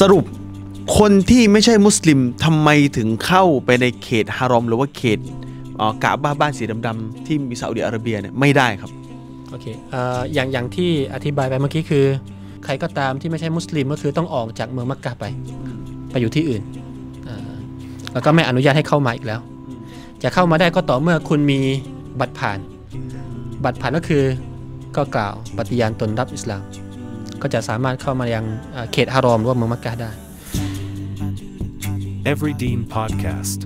สรุป คนที่ไม่ใช่มุสลิมทำไมถึงเข้าไปในเขตฮารอมหรือว่าเขตกะบ้าบ้านสีดำๆที่มีซาอุดิอาระเบียเนี่ยไม่ได้ครับโอเคออย่างอย่างที่อธิบายไปเมื่อกี้คือใครก็ตามที่ไม่ใช่มุสลิมก็คือต้องออกจากเมืองมักกะไป ไปอยู่ที่อื่น แล้วก็ไม่อนุญาตให้เข้ามาอีกแล้ว จะเข้ามาได้ก็ต่อเมื่อคุณมีบัตรผ่าน บัตรผ่านก็คือก็กล่าวปฏิญาณตนรับอิสลามก็จะสามารถเข้ามายังเขตฮารอมหรือว่าเมืองมักกะได้ Every Dean Podcast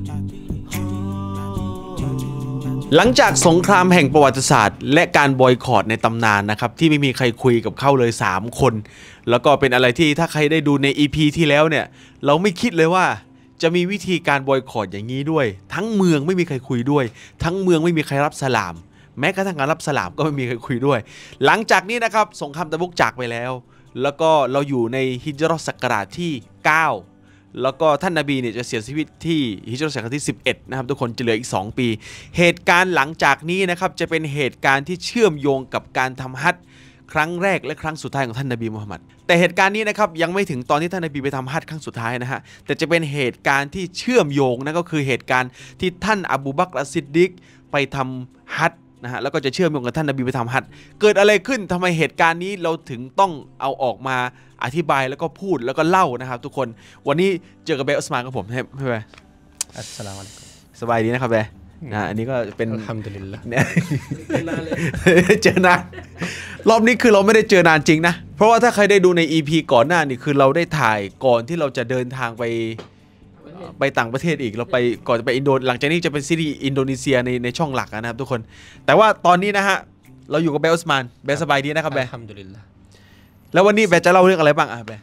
หลังจากสงครามแห่งประวัติศาสตร์ และการบอยคอรดในตำนานนะครับที่ไม่มีใครคุยกับเข้าเลย 3 คนแล้วก็เป็นอะไรที่ถ้าใครได้ดูใน EP ีที่แล้วเนี่ยเราไม่คิดเลยว่าจะมีวิธีการบอยคอรดอย่างนี้ด้วย ทั้งเมืองไม่มีใครคุยด้วย ทั้งเมืองไม่มีใครรับสลามแม้ กระทั่งการรับสลามก็ไม่มีใครคุยด้วย หลังจากนี้นะครับสงครามตะบุกจากไปแล้ว แล้วก็เราอยู่ในฮิจรัสศักราชที่ 9 แล้วก็ท่านนาบีเนี่ยจะเสียชีวิตที่ฮิจรัสศักราชที่11นะครับทุกคนจะเหลืออีก 2 ปี เหตุการณ์หลังจากนี้นะครับ จะเป็นเหตุการณ์ที่เชื่อมโยงกับการทำฮัตครั้งแรกและครั้งสุดท้ายของท่านนาบีมูฮัมมัด แต่เหตุการณ์นี้นะครับยังไม่ถึงตอนที่ท่านนาบีไปทำฮัตครั้งสุดท้ายนะฮะ แต่จะเป็นเหตุการณ์ที่เชื่อมโยงนะก็คือเหตุการณ์ที่ท่านอบูบักรซิดดิกไปทำฮัตนะฮะแล้วก็จะเชื่อมโยงกับท่านนบีไปทำฮัตเกิดอะไรขึ้นทำไมเหตุการณ์นี้เราถึงต้องเอาออกมาอธิบายแล้วก็พูดแล้วก็เล่านะครับ ทุกคน วันนี้เจอกับเบลอสมานกับผมใช่ไหมอัสสลามุอะลัยกุมสบายดีนะครับเบลนะอันนี้ก็เป็นทำดลินละเจอนาน รอบนี้คือเราไม่ได้เจอนานจริงนะ เพราะว่าถ้าใครได้ดูใน EP ก่อนหน้านี่คือเราได้ถ่ายก่อนที่เราจะเดินทางไปไปต่างประเทศอีกเราไปก่อนจะไปอินโดหลังจากนี้จะเป็นซีรีส์อินโดนีเซียในในช่องหลักนะครับทุกคน แต่ว่าตอนนี้นะฮะเราอยู่กับแบลสมานแบลสบายดีนะครับแบลทำดุลิลละแล้ววันนี้แบลจะเล่าเรื่องอะไรบ้างอ่ะแบล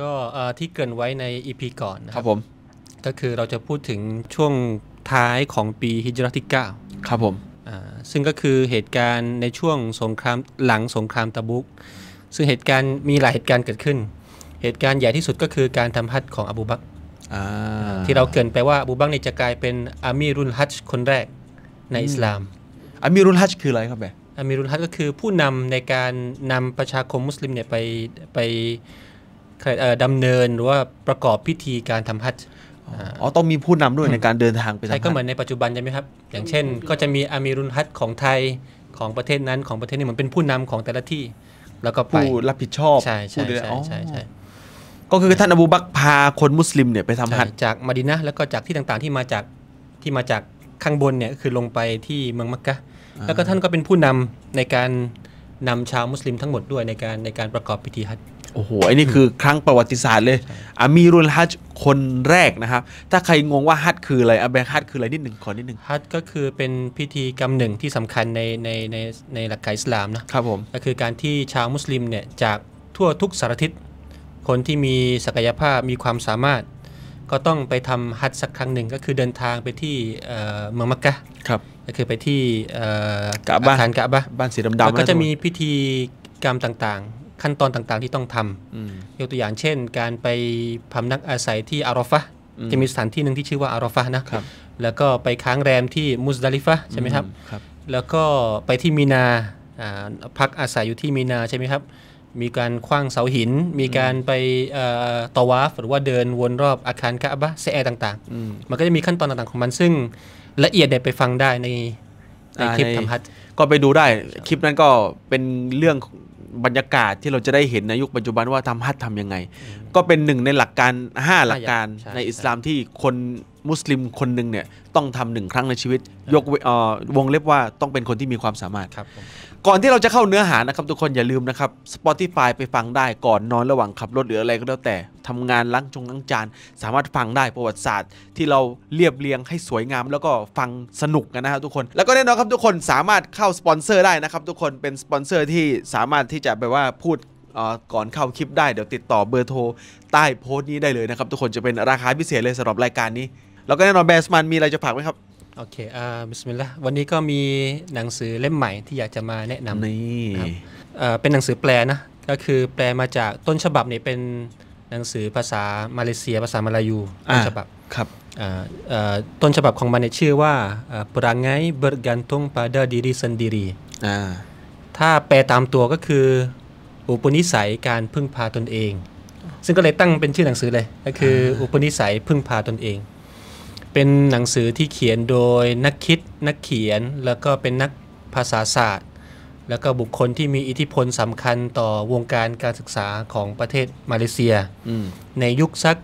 ก็ที่เกินไว้ในอีพีก่อนนะครับผมก็คือเราจะพูดถึงช่วงท้ายของปีฮิจรัติก้าครับผมซึ่งก็คือเหตุการณ์ในช่วงสงครามหลังสงครามตะบุกซึ่งเหตุการณ์มีหลายเหตุการณ์เกิดขึ้นเหตุการณ์ใหญ่ที่สุดก็คือการทำฮัดของอบูบักที่เราเกินไปว่าบูบังนี่จะกลายเป็นอามีรุลฮัจคนแรกในอิสลามอามีรุลฮัจคืออะไรครับแม่อามีรุลฮัจก็คือผู้นำในการนำประชาคมมุสลิมเนี่ยไปไปดำเนินหรือว่าประกอบพิธีการทำฮัจอ๋อต้องมีผู้นำด้วยในการเดินทางไปใช่ก็เหมือนในปัจจุบันใช่ไหมครับอย่างเช่น ก็จะมีอามีรุลฮัจของไทยของประเทศนั้นของประเทศนี้เหมือนเป็นผู้นำของแต่ละที่แล้วก็ผู้รับผิดชอบใช่ใช่ใช่ใช่ก็คือท่านอบูบักพาคนมุสลิมเนี่ยไปทำฮัจจากมาดินะแล้วก็จากที่ต่างๆที่มาจากที่มาจากข้างบนเนี่ยคือลงไปที่เมืองมักกะ แล้วก็ท่านก็เป็นผู้นำในการนำชาวมุสลิมทั้งหมดด้วยในการในการประกอบพิธีฮัจโอ้โหอันนี้คือครั้งประวัติศาสตร์เลยอามีรุลฮัจคนแรกนะครับ ถ้าใครงงว่าฮัจคืออะไรอาเบฮัจคืออะไรนิดหนึ่งขอนิดหนึ่งฮัจก็คือเป็นพิธีกรรมหนึ่งที่สำคัญในในในในหลักการอิสลามนะครับผมก็คือการที่ชาวมุสลิมเนี่ยจากทั่วทุกสารทิศคนที่มีศักยภาพมีความสามารถ ก็ต้องไปทำฮัทสักครั้งหนึ่งก็คือเดินทางไปที่เมืองมักกะครับ ก็คือไปที่กาบานกะบ้าบ้านสีดำๆแล้วก็จะมีพิธีกรรมต่างๆ ขั้นตอนต่างๆที่ต้องทำยกตัวอย่างเช่น การไปพำนักอาศัยที่อารอฟะ จะมีสถานที่หนึ่งที่ชื่อว่าอารอฟะนะ ครับ แล้วก็ไปค้างแรมที่มุสดาลิฟะใช่ไหมครับ ครับ แล้วก็ไปที่มีนาพักอาศัยอยู่ที่มีนาใช่ไหมครับมีการคว้างเสาหิน มีการไปตอวาฟหรือว่าเดินวนรอบอาคารกะบะเซแอต่างๆ มันก็จะมีขั้นตอนต่างๆของมัน ซึ่งละเอียดเด็ดไปฟังได้ในในคลิปทำฮัทก็ไปดูได้คลิปนั้นก็เป็นเรื่องบรรยากาศที่เราจะได้เห็นในยุคปัจจุบันว่าทำฮัททำยังไง ก็เป็นหนึ่งในหลักการ 5 หลักการในอิสลามที่คนมุสลิมคนหนึ่งเนี่ยต้องทำหนึ่งครั้งในชีวิต ยกวงเล็บว่าต้องเป็นคนที่มีความสามารถก่อนที่เราจะเข้าเนื้อหานะครับทุกคนอย่าลืมนะครับ Spotify ไปฟังได้ก่อนนอนระหว่างขับรถหรืออะไรก็แล้วแต่ทำงานล้างจงล้างจานสามารถฟังได้ประวัติศาสตร์ ที่เราเรียบเรียงให้สวยงามแล้วก็ฟังสนุกกันนะครับทุกคนแล้วก็แน่นอนครับทุกคนสามารถเข้าสปอนเซอร์ได้นะครับทุกคนเป็นสปอนเซอร์ที่สามารถที่จะแบบว่าพูดก่อนเข้าคลิปได้เดี๋ยวติดต่อเบอร์โทรใต้โพสต์นี้ได้เลยนะครับทุกคนจะเป็นราคาพิเศษเลยสำหรับรายการนี้ แล้วก็แน่นอนแบสมันมีอะไรจะฝากไหมครับโอเค อ่า บิสมิลลาห์วันนี้ก็มีหนังสือเล่มใหม่ที่อยากจะมาแนะนำนี่เป็นหนังสือแปลนะ ก็คือแปลมาจากต้นฉบับเนี่ยเป็นหนังสือภาษามาเลเซีย ภาษามาลายู ต้นฉบับ ครับต้นฉบับของมันเนี่ยชื่อว่าปรังไง เบิร์กันตง ปาดาดีริซันดีรีถ้าแปลตามตัวก็คือ อุปนิสัยการพึ่งพาตนเอง ซึ่งก็เลยตั้งเป็นชื่อหนังสือเลย ก็คือ อุปนิสัยพึ่งพาตนเองเป็นหนังสือที่เขียนโดยนักคิดนักเขียนแล้วก็เป็นนักภาษาศาสตร์ แล้วก็บุคคลที่มีอิทธิพลสำคัญต่อวงการการศึกษาของประเทศมาเลเซียในยุคสัก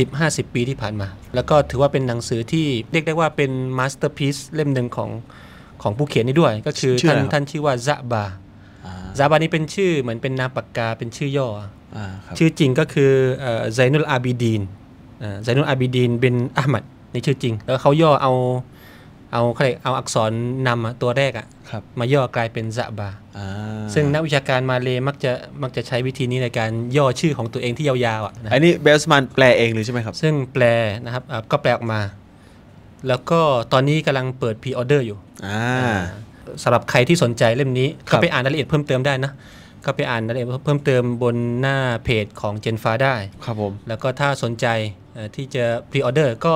40-50 ปีที่ผ่านมา แล้วก็ถือว่าเป็นหนังสือที่เรียกได้ว่าเป็นมาสเตอร์พีซเล่มหนึ่งของ ของผู้เขียนนี้ด้วย ก็คือท่านท่านชื่อว่าซาบาซาบานี่เป็นชื่อเหมือนเป็นนามปากกาเป็นชื่อย่อชื่อจริงก็คือไซนุลอาบิดีนไซนุลอาบิดีนเป็นอาหมัดในชื่อจริง แล้วเขาย่อเอาเอารเอาอักษรนำตัวแรกอะ่ะมาย่อกลายเป็นซาบาซึ่งนักวิชาการมาเลมักจะมักจะใช้วิธีนี้ในการย่อชื่อของตัวเองที่ยาวๆอะ่ะอันนี้เบลส์มันแปลเองเลยใช่ไหมครับ ซึ่งแปลนะครับ ก็แปลออกมา แล้วก็ตอนนี้กำลังเปิดพรีออเดอร์อยู่สำหรับใครที่สนใจเล่มนี้ ก็ไปอ่านรายละเอียดเพิ่มเติมได้นะก็ไปอ่านรายละเอียดเพิ่มเติมบนหน้าเพจของเจนฟ้าได้ครับผมแล้วก็ถ้าสนใจที่จะพรีออเดอร์ก็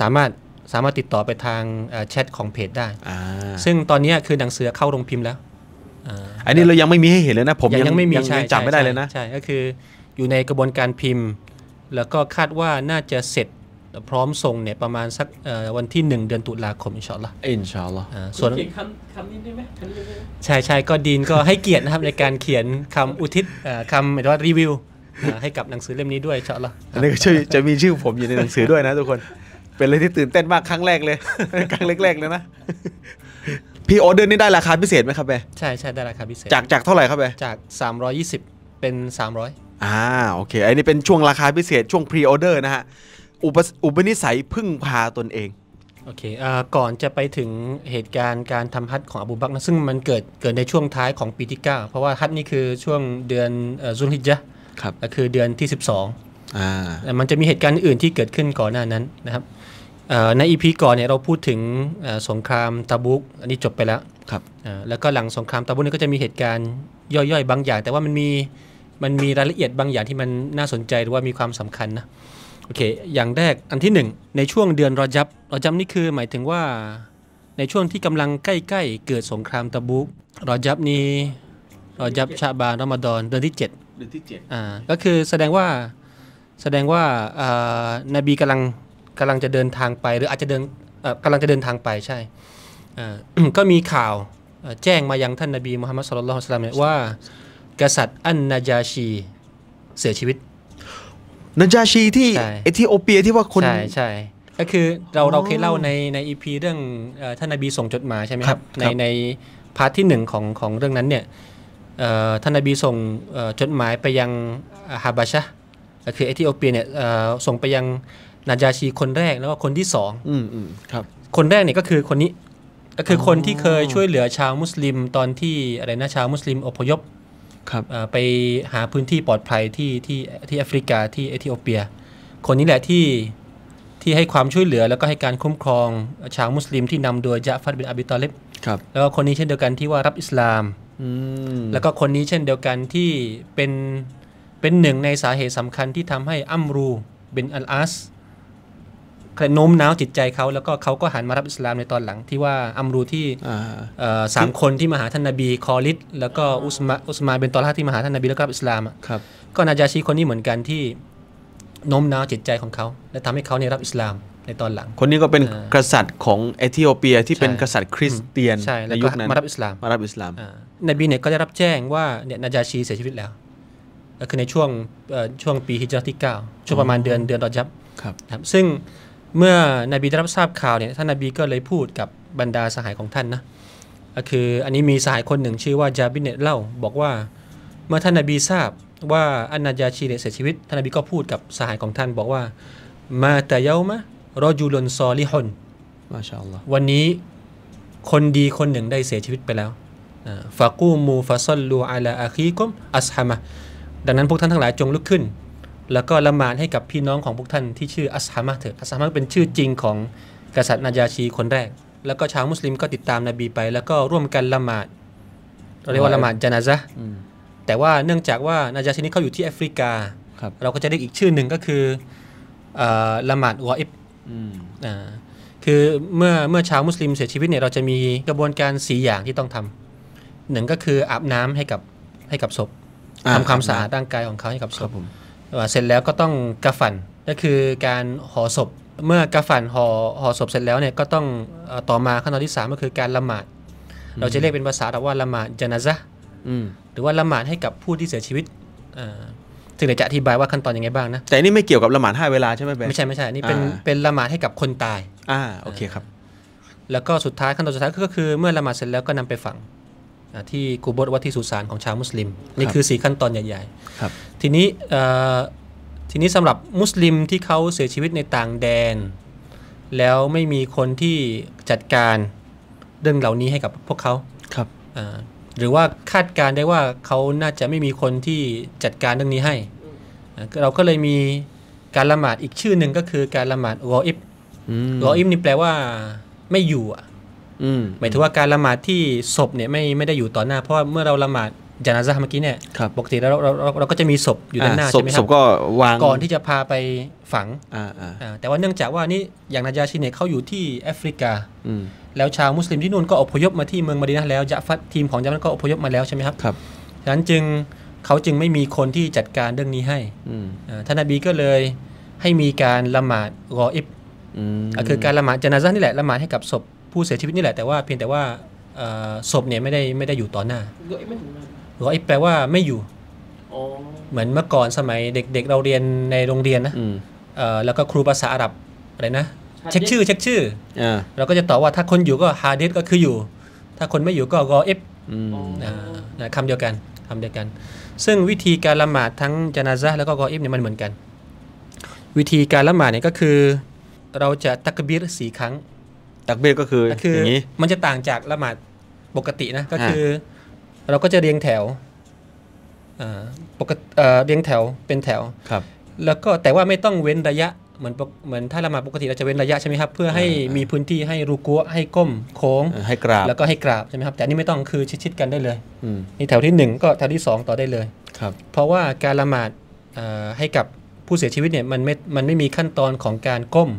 สามารถสามารถติดต่อไปทางแชทของเพจได้ ซึ่งตอนนี้คือหนังสือเข้าโรงพิมพ์แล้วอันนี้เรายังไม่มีให้เห็นเลยนะ ผมยังไม่มีัจับไม่ได้เลยนะ ใช่ก็คืออยู่ในกระบวนการพิมพ์ แล้วก็คาดว่าน่าจะเสร็จพร้อมส่งเนี่ยประมาณสักวันที่ 1 เดือนตุลาคมอินชาอัลลอฮ์อินชาอัลลอฮ์ส่วนีคำคำนี้ได้ไหมใช่ใช่ก็ดีนก็ให้เกียรตินะครับในการเขียนคำอุทิศคำหมายว่ารีวิวให้กับหนังสือเล่มนี้ด้วยอินชาอัลลอฮ์อันนี้ก็จะมีชื่อผมอยู่ในหนังสือด้วยนะทุกคนเป็นอะไรที่ตื่นเต้นมากครั้งแรกเลย ครั้งแรกๆเลยนะพี่โอเดอร์นี่ได้ราคาพิเศษไหมครับแบใช่ใช่ได้ราคาพิเศษ จากจากเท่าไหร่ครับแบจาก 320 เป็น 300 อ่าโอเคไอ้นี่เป็นช่วงราคาพิเศษ ช่วงพรีออเดอร์นะฮะอุปอุปนิสัยพึ่งพาตนเองโอเคอก่อนจะไปถึงเหตุการณ์การทำฮัทของอบูบักนะซึ่งมันเกิดเกิดในช่วงท้ายของปีที่9เพราะว่าฮัทนี่คือช่วงเดือนซุนฮิจะครับก็คือเดือนที่12อ่ามันจะมีเหตุการณ์อื่นที่เกิดขึ้นก่อนหน้านั้นนะครับในอีพีก่อนเนี่ยเราพูดถึงสงครามตาบุกอันนี้จบไปแล้วครับแล้วก็หลังสงครามตาบุกนี่ก็จะมีเหตุการณ์ย่อยๆบางอย่าง แต่ว่ามันมีมันมีรายละเอียดบางอย่างที่มันน่าสนใจ หรือว่ามีความสำคัญนะโอเคอย่างแรกอันที่ 1 ในช่วงเดือนรอจับรอจับนี่คือ หมายถึงว่าในช่วงที่กำลังใกล้ๆเกิดสงครามตะบุกรอจับนี้ รอจับชาบานรอมฎอนเดือนที่7เดือนที่7อ่าก็คือแสดงว่าแสดงว่านบีกำลังกำลังจะเดินทางไปหรืออาจจะเดินกำลังจะเดินทางไปใช่ ก็มีข่าวแจ้งมายังท่านนบีมุฮัมมัดสุลลัลฮุสลามเนี่ยว่า กษัตริย์อันนายาชีเสียชีวิตนายาชีที่เอธิโอเปียที่ว่าคนใช่ใช่ ก็คือเราเราเคยเล่าในในอีพีเรื่องท่านนบีส่งจดหมายใช่ไหมครับ ในในพาร์ทที่หนึ่งของของเรื่องนั้นเนี่ยท่านนบีส่งจดหมายไปยัง ฮาบาชะคือเอธิโอเปียเนี่ยส่งไปยังนาจาชีคนแรกแล้วก็คนที่สองอืมอืมครับคนแรกเนี่ยก็คือคนนี้ก็คือคนที่เคยช่วยเหลือชาวมุสลิมตอนที่อะไรนะชาวมุสลิมอพยพครับไปหาพื้นที่ปลอดภัยที่ที่ที่แอฟริกาที่เอธิโอเปีย คนนี้แหละที่ที่ให้ความช่วยเหลือแล้วก็ให้การคุ้มครองชาวมุสลิม ที่นำโดยยะฟัดบินอบิตอเลบครับแล้วก็คนนี้เช่นเดียวกันที่ว่ารับอิสลามแล้วก็คนนี้เช่นเดียวกันที่เป็นเป็นหนึ่งในสาเหตุสำคัญที่ทำให้อัมรูเป็นอัลอาสโน้มน้าวจิตใจเขาแล้วก็เขาก็หันมารับอิสลามในตอนหลัง ที่ว่าอัมรูที่สามคนที่มาหาท่านนบีคอลิดแล้วก็อุสมาอุสมาเป็นตอแรกที่มาหาท่านนบีแล้วก็รับอิสลามครับก็นาจาชีคนนี้เหมือนกันที่โน้มน้าวจิตใจของเขาและทำให้เขาเนี่ยรับอิสลามในตอนหลัง คนนี้ก็เป็นกษัตริย์ของเอธิโอเปียที่เป็นกษัตริย์คริสเตียนในยุคนั้นมารับอิสลามมารับอิสลามนบีเนี่ยก็ได้รับแจ้งว่าเนี่ยนาจาชีเสียชีวิตแล้วก็คือในช่วงช่วงปีฮิจรัตที่9ช่วงประมาณเดือนเดือนตอจับครับ ซึ่งเมื่อนบีได้รับทราบข่าวเนี่ยท่านนบีก็เลยพูดกับบรรดาสหายของท่านนะก็คืออันนี้มีสหายคนหนึ่งชื่อว่าจาบินเนตเล่าบอกว่าเมื่อท่านนบีทราบว่าอันนายาชีเนี่ยเสียชีวิตท่านนบีก็พูดกับสหายของท่านบอกว่ามาแต่เยามะรอจูลนซอลิฮอนมาชาอัลลอฮ์วันนี้คนดีคนหนึ่งได้เสียชีวิตไปแล้วฟากูมูฟาซอลลูอาลาอาคีกุมอัสฮามะดังนั้น พวกท่านทั้งหลายจงลุกขึ้นแล้วก็ละหมาดให้กับพี่น้องของพวกท่านที่ชื่ออัสฮามะเถิดอัสฮามะเป็นชื่อจริงของกษัตริย์นาจาชีคนแรก แล้วก็ชาวมุสลิมก็ติดตามนบีไป แล้วก็ร่วมกันละหมาดเรียกว่าละหมาดจานาซะแต่ว่าเนื่องจากว่านาจาชีนี้เขาอยู่ที่แอฟริกาเราก็จะเรียกอีกชื่อหนึ่งก็คือละหมาดวออิบคือเมื่อเมื่อชาวมุสลิมเสียชีวิตเนี่ยเราจะมีกระบวนการสีอย่างที่ต้องทำหนึ่งก็คืออาบน้ำให้กับให้กับศพทำความสะอาดร่างกายของเขาให้กับศพเสร็จแล้วก็ต้องกระฝันก็คือการห่อศพ เมื่อกระฝันห่อห่อศพเสร็จแล้วเนี่ยก็ต้องต่อมาขั้นตอนที่3ก็คือการละหมาด เราจะเรียกเป็นภาษาเตาว่าละหมาดจนาซะหรือว่าละหมาดให้กับผู้ที่เสียชีวิตถึงจะอธิบายว่าขั้นตอนยังไงบ้างนะแต่นี่ไม่เกี่ยวกับละหมาดให้เวลาใช่ไหมเบนไม่ใช่ไม่ใช่นี่เป็นเป็นละหมาดให้กับคนตายอ่าโอเคครับ แล้วก็สุดท้ายขั้นตอนสุดท้ายก็คือเมื่อละหมาดเสร็จแล้วก็นำไปฝังที่กูบดวัดที่สุสานของชาวมุสลิมนี่คือสีขั้นตอนใหญ่ๆทีนี้ทีนี้สำหรับมุสลิมที่เขาเสียชีวิตในต่างแดน แล้วไม่มีคนที่จัดการเรื่องเหล่านี้ให้กับพวกเขาครับหรือว่าคาดการได้ว่าเขาน่าจะไม่มีคนที่จัดการเรื่องนี้ให้ เราก็เลยมีการละหมาดอีกชื่อหนึ่งก็คือการละหมาดรออิบรออิบนี่แปลว่าไม่อยู่อ่ะหมายถึงว่าการละหมาดที่ศพเนี่ยไม่ไม่ได้อยู่ต่อหน้าเพราะเมื่อเราละหมาดจานาซาเมื่อกี้เนี่ยปกติเราเราเราก็จะมีศพอยู่ด้านหน้าใช่ไหมครับศพก็วาง ก่อนที่จะพาไปฝัง แต่ว่าเนื่องจากว่านี่อย่างนาจาชิเนี่ยเขาอยู่ที่แอฟริกาแล้วชาวมุสลิมที่นู่นก็อพยพมาที่เมืองมาดินาแล้วยะฟัดทีมของยะฟัดก็อพยพมาแล้วใช่ไหมครับครับดังนั้นจึงเขาจึงไม่มีคนที่จัดการเรื่องนี้ให้ท่านอบีก็เลยให้มีการละหมาดรออิบคือการละหมาดจานาซานี่แหละละหมาดให้กับศพผู้เสียชีวิตนี่แหละ แต่ว่าเพียงแต่ว่าศพเนี่ยไม่ได้ไม่ได้อยู่ต่อหน้าหรือไอ้แปลว่าไม่อยู่เหมือนเมื่อก่อนสมัยเด็กๆเเราเรียนในโรงเรียนนะแล้วก็ครูภาษาอาหรับ อะไรนะ เช็คชื่อเช็คชื่อ เราก็จะตอบว่าถ้าคนอยู่ก็ฮาเดสก็คืออยู่ ถ้าคนไม่อยู่ก็กอเอฟคำเดียวกันคำเดียวกัน ซึ่งวิธีการละหมาดทั้งจนาซะแล้วก็กอเอฟเนี่ยมันเหมือนกัน วิธีการละหมาดเนี่ยก็คือ เราจะตักบีรสี่ครั้งตักเบียก็คือออย่างนี้มันจะต่างจากละหมาดปกตินะก็คือ เราก็จะเรียงแถวปกติเรียงแถวเป็นแถวครับ แล้วก็แต่ว่าไม่ต้องเว้นระยะเหมือนเหมือนถ้าละหมาดปกติเราจะเว้นระยะใช่ไหมครับเพื่อให้มีพื้นที่ให้รูกัวให้ก้มโค้งให้กราบแล้วก็ให้กราบใช่ไหมครับแต่นี่ไม่ต้องคือชิดๆกันได้เลยนี่แถวที่ 1 ก็แถวที่ 2 ต่อได้เลยครับ เพราะว่าการละหมาดให้กับผู้เสียชีวิตเนี่ยมันไม่มันไม่มีขั้นตอนของการก้ม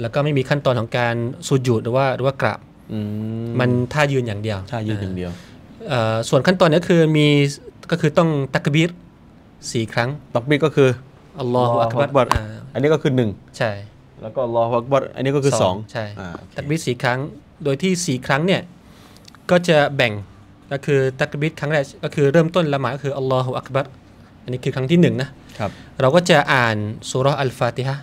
แล้วก็ไม่มีขั้นตอนของการสุญุดหรือว่าหรือว่ากราบมันท่ายืนอย่างเดียวท่ายืนอย่างเดียว ส่วนขั้นตอนนี้คือมีก็คือต้องตักบีรสี่ครั้งตักบีรก็คืออัลลอฮฺอักบัรอันนี้ก็คือหนึ่งใช่แล้วก็อัลอฮฺอักบัรอันนี้ก็คือสองใช่ตักบีรสี่ครั้งโดยที่สี่ครั้งเนี่ย ก็จะแบ่งก็คือตักบีรครั้งแรกก็คือเริ่มต้นละหมาดก็คืออัลลอฮฺอักบัรอันนี้คือครั้งที่หนึ่งนะครับ เราก็จะอ่านสุรอัลฟาติฮะ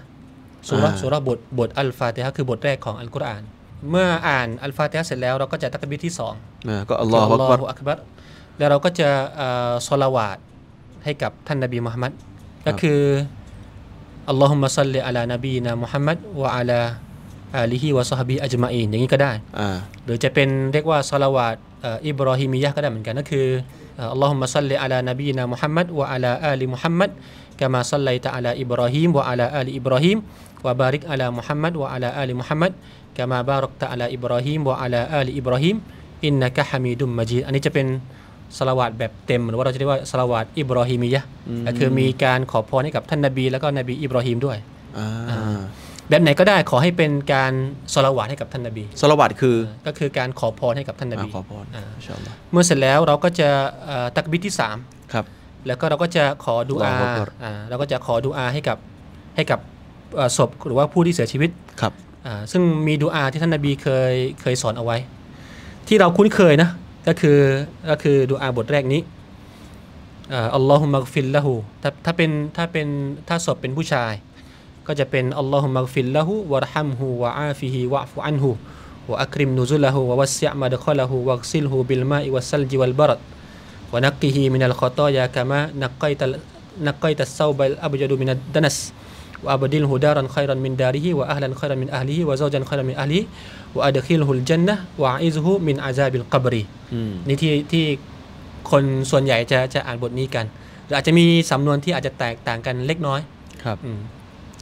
สุรสุรบทบทอัลฟาติฮะคือ บทแรกของอัลกุรอานเมื่ออ่านอัลฟาติฮะเสร็จแล้วเราก็จะตักบิดที่สองก็อัลลอฮฺอักบัรแล้วเราก็จะสลาวาดให้กับท่านนบีมุฮัมมัดก็คืออัลลอฮุมะซัลลิอัลานบีนะมุฮัมมัด วะอัลาอาลีฮิวะซอฮบีอัจมาอินอย่างนี้ก็ได้หรือจะเป็นเรียกว่าสลาวาดอิบรอฮิมียะก็ได้เหมือนกันก็คืออัลลอฮุมะซัลลิอัลานบีนะมุฮัมมัด วะอัลาอาลีมุฮัมมัดกามาซัลลัยตะอัลาอิบรอฮิมวะอัลาอาลีอิบรอฮิม وبارك على محمد وعلى آل محمد كما باركت على إبراهيم وعلى آل إبراهيم إنك حميد مجيد อันนี้จะเป็นสลาวาดแบบเต็ม หรือว่าเราจะเรียกว่าสลาวาดอิบรอฮิมียะก็คือมีการขอพรให้กับท่านนาบี แล้วก็นบีอิบรอฮิมด้วยแบบไหนก็ได้ ขอให้เป็นการสลาวาดให้กับท่านนาบีสลาวาดคือก็คือการขอพรให้กับท่านนาบีขอพรเมื่อเสร็จแล้วเราก็จะตักบิดที่สามแล้วก็เราก็จะขอดูอาเราก็จะขอดูอาให้กับให้กับศพหรือว่าผู้ที่เสียชีวิตครับซึ่งมีดูอาที่ท่านนบีเคยเคยสอนเอาไว้ที่เราคุ้นเคยนะก็คือก็คือดูอาบทแรกนี้อัลลอฮุมะกฟิลละหูถ้าถ้าเป็นถ้าเป็นถ้าศพเป็นผู้ชายก็จะเป็นอัลลอฮุมะกฟิลละหูวะรฮัมหูวะอาฟิฮีวะฟุอันหูวะอักริมนุซุลละหูวะวัสยามะดะคอละหูวะซิลหูบิลมาอิวะซัลจิวัลบรัดวะนักกิฮีมินัลคอตอยากะมะนักไกตะนักไกตะเซาบัลอับยาดูมินัดดนัสวอบดิลฮูดารันขยรันมินดาริฮิวอัลลันขยรันมินอัลลิฮิวซอจันขยรันมินอัลลิวอัดคิลฮุลจันนะวอิซฮุมินอาซาบิลกับรีนี่ที่ที่คนส่วนใหญ่จะจะอ่านบทนี้กันอาจจะมีสำนวนที่อาจจะแตกต่างกันเล็กน้อย ครับ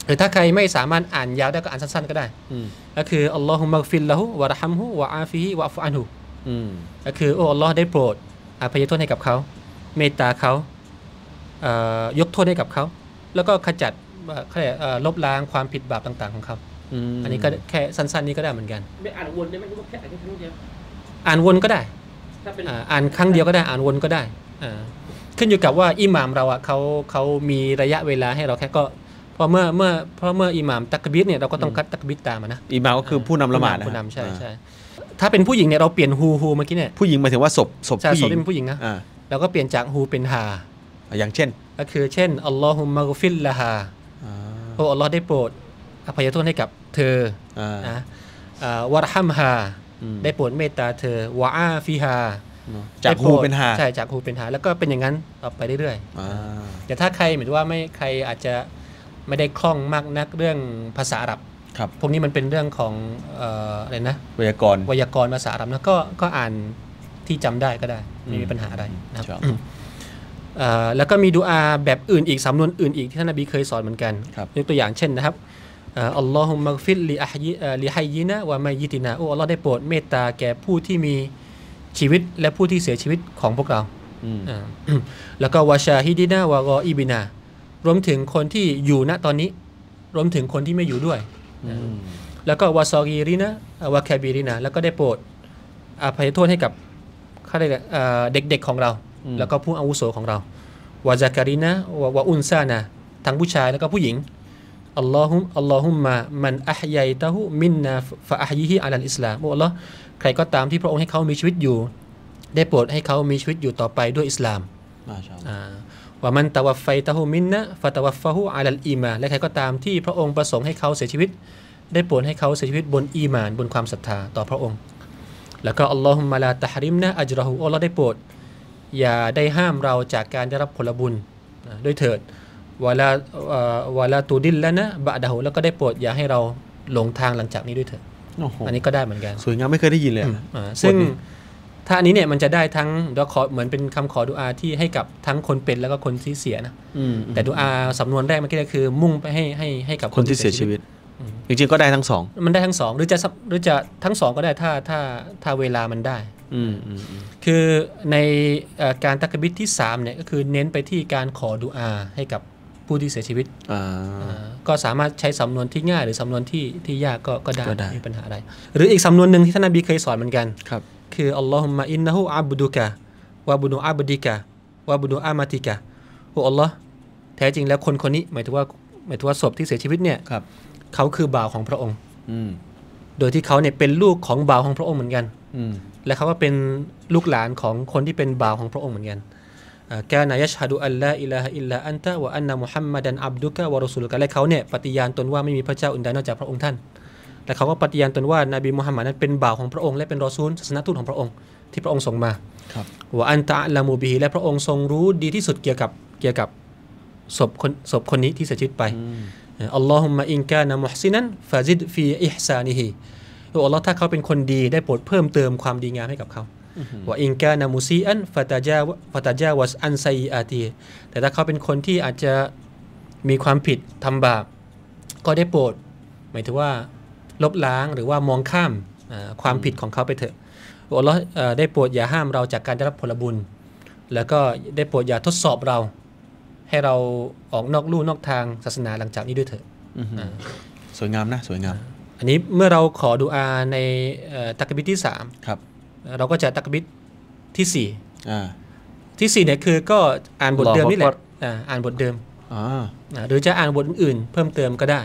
หรือถ้าใครไม่สามารถอ่านยาวได้ก็อ่านสั้นๆก็ได้ก็คืออัลลอฮุมักฟิลละหุวะรฮัมหุวะอาฟิฮิวะฟุอันหุก็คือ โอ้อัลลอฮ์ได้โปรดอภัยโทษให้กับเขา เมตตาเขายกโทษให้กับเขาแล้วก็ขจัดแค่ลบล้างความผิดบาปต่างๆของเขาอันนี้ก็แค่สั้นๆนี้ก็ได้เหมือนกัน อ่านวนได้ไหมแค่อ่านครั้งเดียว อ่านวนก็ได้ อ่านครั้งเดียวก็ได้อ่านวนก็ได้ขึ้นอยู่กับว่าอิหม่ามเราอ่ะเขาเขามีระยะเวลาให้เราแค่ก็พอเมื่อเมื่อ เพราะเมื่ออิหม่ามตักบิดเนี่ยเราก็ต้องคัดตักบิดตามนะ อิหม่ามก็คือผู้นำละหมาดนะ ผู้นำใช่ใช่ถ้าเป็นผู้หญิงเนี่ยเราเปลี่ยนฮูฮูเมื่อกี้เนี่ย ผู้หญิงหมายถึงว่าศพศพผู้หญิงเป็นผู้หญิงนะเราก็เปลี่ยนจากฮูเป็นฮา อย่างเช่น ก็คือเช่นอัลลอฮุมะกุฟิลลาฮาโอ้อัลลอฮ์ได้โปรดอภัยโทษให้กับเธอนะวะรฮัมฮาได้โปรดเมตตาเธอวะอาฟิฮาจากฮูเป็นหาใช่จากฮูเป็นหาแล้วก็เป็นอย่างนั้นต่อไปเรื่อยๆแต่ถ้าใครเหมือนว่าไม่ใครอาจจะไม่ได้คล่องมากนักเรื่องภาษาอาหรับ ครับ พวกนี้มันเป็นเรื่องของอะไรนะไวยากรณ์ไวยากรณ์ภาษาอาหรับนะก็ก็อ่านที่จำได้ก็ได้ไม่มีปัญหาอะไรนะครับแล้วก็มีดูอาแบบอื่นอีก สำนวนอื่นอีกที่ท่านนบีเคยสอนเหมือนกัน ยกตัวอย่างเช่นนะครับอัลลอฮุมักฟิลลีอะฮิลีไฮยินะ วะมายิตินาโอ้อัลลอฮ์ได้โปรดเมตตาแก่ผู้ที่มีชีวิตและผู้ที่เสียชีวิตของพวกเรา แล้วก็วาชาฮิดินาวะกออีบินารวมถึงคนที่อยู่ณตอนนี้ รวมถึงคนที่ไม่อยู่ด้วย แล้วก็วาซอกีรินะวาแคบีรินะแล้วก็ได้โปรดอภัยโทษให้กับเด็กๆของเราแล้วก็ผู้อาวุโสของเราวาจาการินะวาอุนซานะทั้งผู้ชายแล้วก็ผู้หญิงอัลลอฮุมอัลลอฮุมมามันอัฮยัยตะหุมินนาฟะอัฮยิฮิอัลันอิสลามโอ้แัลลอฮ์ใครก็ตามที่พระองค์ให้เขามีชีวิตอยู่ ได้โปรดให้เขามีชีวิตอยู่ต่อไปด้วยอิสลามว่ามันตะวัฟไฟตะหุมินนะฟะตะวัฟฟะหุอัลันอีมาและใครก็ตามที่พระองค์ประสงค์ให้เขาเสียชีวิต ได้โปรดให้เขาเสียชีวิตบนอีมาน บนความศรัทธาต่อพระองค์แล้วก็อัลลอฮุมมาลาตะฮริมนะอัจรอฮูอัลลอฮ์ได้โปรดอย่าได้ห้ามเราจากการได้รับผลบุญด้วยเถิดวลาวลาตูดินแล้วนะบะดาหูแล้วก็ได้โปรด อย่าให้เราหลงทางหลังจากนี้ด้วยเถิดอันนี้ก็ได้เหมือนกันสวยงามไม่เคยได้ยินเลยซึ่งถ้าอันนี้เนี่ยมันจะได้ทั้งดขอเหมือนเป็นคำขอดุอาที่ให้กับทั้งคนเป็นแล้วก็คนที่เสียนะแต่ดุอาสำนวนแรกเมื่อกี้คือ มุ่งไปให้ให้ให้กับคนที่เสียชีวิตจริงๆก็ได้ทั้งสอง มันได้ทั้งสองหรือจะหรือจะทั้งสองก็ได้ถ้าถ้าถ้าเวลามันได้คือในการตักบิดที่3เนี่ยก็คือเน้นไปที่การขอดุอาให้กับผู้ที่เสียชีวิตก็สามารถใช้สำนวนที่ง่ายหรือสำนวนที่ที่ยากก็ก็ได้ไม่มีปัญหาอะไร หรืออีกสำนวนหนึ่งที่ท่านนบีเคยสอนเหมือนกันครับคืออัลลอฮุมะอินนะฮูอับดุกะวะบุนูอับดิกะวะบุนูอามาติกะโอ้อัลลอฮ์แท้จริงแล้วคนคนนี้หมายถึงว่าหมายถึงว่าศพที่เสียชีวิตเนี่ยเขาคือบ่าวของพระองค์โดยที่เขาเนี่ยเป็นลูกของบ่าวของพระองค์เหมือนกันและเขาก็เป็นลูกหลานของคนที่เป็นบ่าวของพระองค์เหมือนกันแกนายชฮาดูอัลลาอิลาฮอิลลาอันตะวะอันนามุฮัมมัดันอับดุกะวะรุสุลกะและเขาเนี่ยปฏิญาณตนว่าไม่มีพระเจ้าอื่นใดนอกจากพระองค์ท่าน และเขาก็ปฏิญาณตนว่านาบีมุฮัมมัดนั้นเป็นบ่าวของพระองค์ และเป็นรอซูลศาสนทูตของพระองค์ที่พระองค์ส่งมาว่าอันตะละมูบีและพระองค์ทรงรู้ดีที่สุดเกี่ยวกับเกี่ยวกับศพคนศพคนนี้ที่เสียชีวิตไปอัลลอฮุมะอินกานะมุฮซินันฟาซิดฟีอิฮซานิฮีตัวอัลลอฮ์ถ้าเขาเป็นคนดีได้โปรดเพิ่มเติมความดีงามให้กับเขาว่าอิงกานามูซีอันฟาตาจาฟาตาจาวัสอันไซอาตีแต่ถ้าเขาเป็นคนที่อาจจะมีความผิดทำบาปก็ได้โปรด หมายถึงว่าลบล้างหรือว่ามองข้ามความผิดของเขาไปเถอะอัลลอฮ์ได้โปรดอย่าห้ามเราจากการได้รับผลบุญ แล้วก็ได้โปรดอย่าทดสอบเรา ให้เราออกนอกลู่นอกทางศาสนาหลังจากนี้ด้วยเถอะสวยงามนะ สวยงามอันนี้เมื่อเราขอดูอาในตักบิดที่สามครับ เราก็จะตักบิดที่สี่ที่สี่เนี่ยคือก็อ่านบทเดิมนี่แหละอ่านบทเดิมหรือจะอ่านบทอื่นเพิ่มเติมก็ได้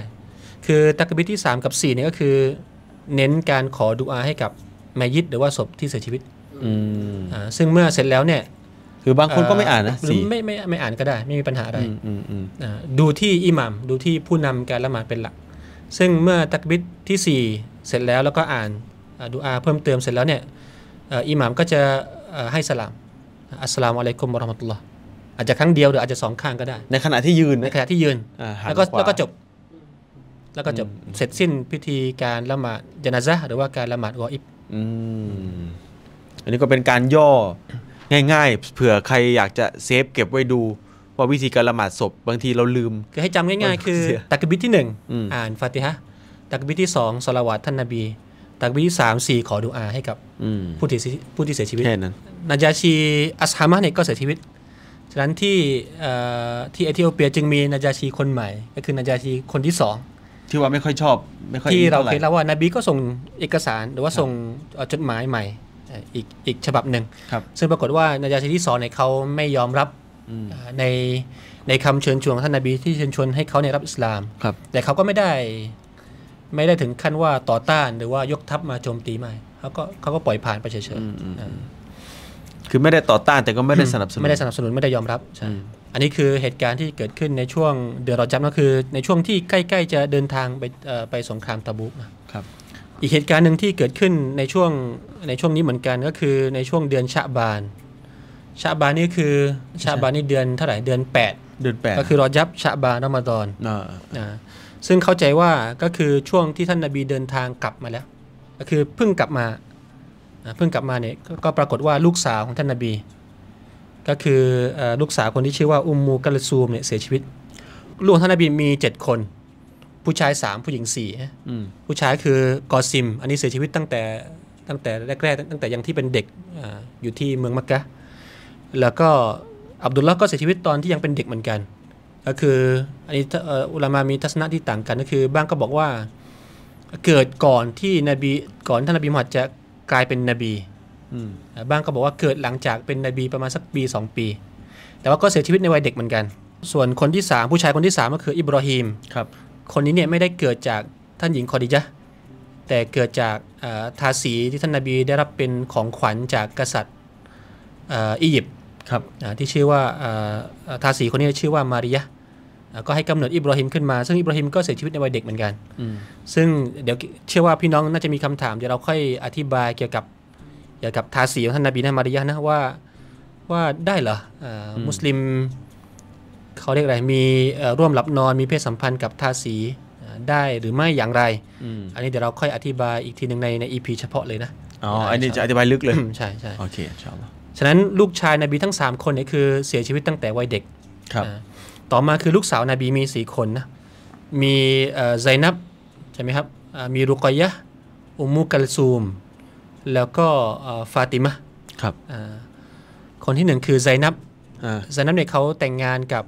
คือตักบิดที่สามกับสี่เนี่ยก็คือ เน้นการขอดูอาให้กับมายิดหรือว่าศพที่เสียชีวิตซึ่งเมื่อเสร็จแล้วเนี่ย คือบางคนก็ไม่อ่านนะสี่ไม่ไม่ไม่อ่านก็ได้ ไม่มีปัญหาอะไรดูที่อิหมัมดูที่ผู้นำการละหมาดเป็นหลักซึ่งเมื่อตักบิดที่ 4 เสร็จแล้วแล้วก็อ่านดูอาเพิ่มเติมเสร็จแล้วเนี่ยอิหมามก็จะให้สลามอัสลามอะลัยกุมบรมตุลลอฮ์อาจจะครั้งเดียวหรืออาจจะสองครั้งก็ได้ ในขณะที่ยืนในขณะที่ยืนแล้วก็แล้วก็จบ แล้วก็จบเสร็จสิ้นพิธีการละหมาดยานาซะหรือว่าการละหมาดกออิบอันนี้ก็เป็นการย่อง่าย ๆ เผื่อใครอยากจะเซฟเก็บไว้ดูว่าวิธีการละหมาดศพบางทีเราลืมคือให้จำง่ายๆคือตักบิดที่หนึ่งอ่านฟาติฮะตักบิดที่สองสลาวัตท่านนบีตักบิดที่สามสี่ขอดูอาให้กับผู้ที่ผู้ที่เสียชีวิต แค่นั้นนายาชี อัสฮามะเนี่ยก็เสียชีวิต ฉะนั้นที่ที่เอธิโอเปียจึงมีนายาชีคนใหม่ ก็คือนายาชีคนที่สองที่ว่าไม่ค่อยชอบไม่ค่อยที่เราเคยเล่าว่านาบีก็ส่งเอกสารหรือว่าส่งจดหมายใหม่ อีกอีกฉบับหนึ่งซึ่งปรากฏว่านายาชีที่สองเนี่ยเขาไม่ยอมรับในในคำเชิญชวนท่านนาบีที่เชิญชวนให้เขาเนรับอิสลามครับแต่เขาก็ไม่ได้ไม่ได้ถึงขั้นว่าต่อต้านหรือว่ายกทัพมาโจมตีไม่เขาก็เขาก็ปล่อยผ่านไปเฉยๆคือไม่ได้ต่อต้านแต่ก็ไม่ได้สนับสนุนไม่ได้สนับสนุนไม่ได้ยอมรับใช่อันนี้คือเหตุการณ์ที่เกิดขึ้นในช่วงเดือนรอจับก็คือ ในช่วงที่ใกล้ๆจะเดินทางไปไปสงครามตะบุกนะครับอีกเหตุการณ์หนึ่งที่เกิดขึ้นในช่วงในช่วงนี้เหมือนกันก็คือในช่วงเดือนชะบานชาบานี่คือชาบานี่เดือนเท่าไหร่เดือน 8 เดือน8ก็คือรอยับชาบานอมาตอนอ่าซึ่งเข้าใจว่าก็คือช่วงที่ท่านนาบีเดินทางกลับมาแล้วก็คือเพิ่งกลับมาเพิ่งกลับมาเนี่ยก็ปรากฏว่าลูกสาวของท่านนาบี ก็คือลูกสาวคนที่ชื่อว่าอุมมูกะลซูมเนี่ยเสียชีวิตลูกท่านนาบีมีเจ็ดคน ผู้ชายสามผู้หญิงสี่ผู้ชายคือกอซิม อันนี้เสียชีวิตตั้งแต่ตั้งแต่แรก ๆ ตั้งแต่ยังที่เป็นเด็กออยู่ที่เมืองมักกะแล้วก็อับดุลละก็เสียชีวิตตอนที่ยังเป็นเด็กเหมือนกันก็คืออันนี้อุลามามีทัศนะที่ต่างกันก็คือบ้างก็บอกว่าเกิดก่อนที่นบีก่อนท่านนบีมุฮัมมัดจะกลายเป็นนบี บ้างก็บอกว่าเกิดหลังจากเป็นนบีประมาณสักปีสองปี แต่ว่าก็เสียชีวิตในวัยเด็กเหมือนกัน ส่วนคนที่สามผู้ชายคนที่สามก็คืออิบราฮิมครับคนนี้เนี่ยไม่ได้เกิดจากท่านหญิงคอดิจะแต่เกิดจากทาสีที่ท่านนาบีได้รับเป็นของขวัญจากกษัตริย์อียิปต์ครับที่ชื่อว่าทาสีคนนี้ชื่อว่ามาริยาก็ให้กำเนิดอิบราฮิมขึ้นมา ซึ่งอิบราฮิมก็เสียชีวิตในวัยเด็กเหมือนกันซึ่งเดี๋ยวเชื่อว่าพี่น้องน่าจะมีคำถามเดี๋ยวเราค่อยอธิบายเกี่ยวกับเกี่ยวกับทาสีของท่านนาบีนะมาริยานะว่าว่าได้เหรอมุสลิมเขาเรียกอะไรมีร่วมหลับนอนมีเพศสัมพันธ์กับทาสีได้หรือไม่อย่างไรอันนี้เดี๋ยวเราค่อยอธิบายอีกทีหนึ่งในในอีพีเฉพาะเลยนะอ๋ออันนี้จะอธิบายลึกเลยใช่ใช่โอเคชอบฉะนั้นลูกชายนาบีทั้ง 3 คนเนี่ยคือเสียชีวิตตั้งแต่วัยเด็ก ครับ ต่อมาคือลูกสาวนาบีมีสี่คนนะ มีไซนับใช่ไหมครับมีรุกอยะอุมุกัลซูม แล้วก็ฟาติมะครับคนที่หนึ่งคือไซนับไซนับเนี่ยเขาแต่งงานกับ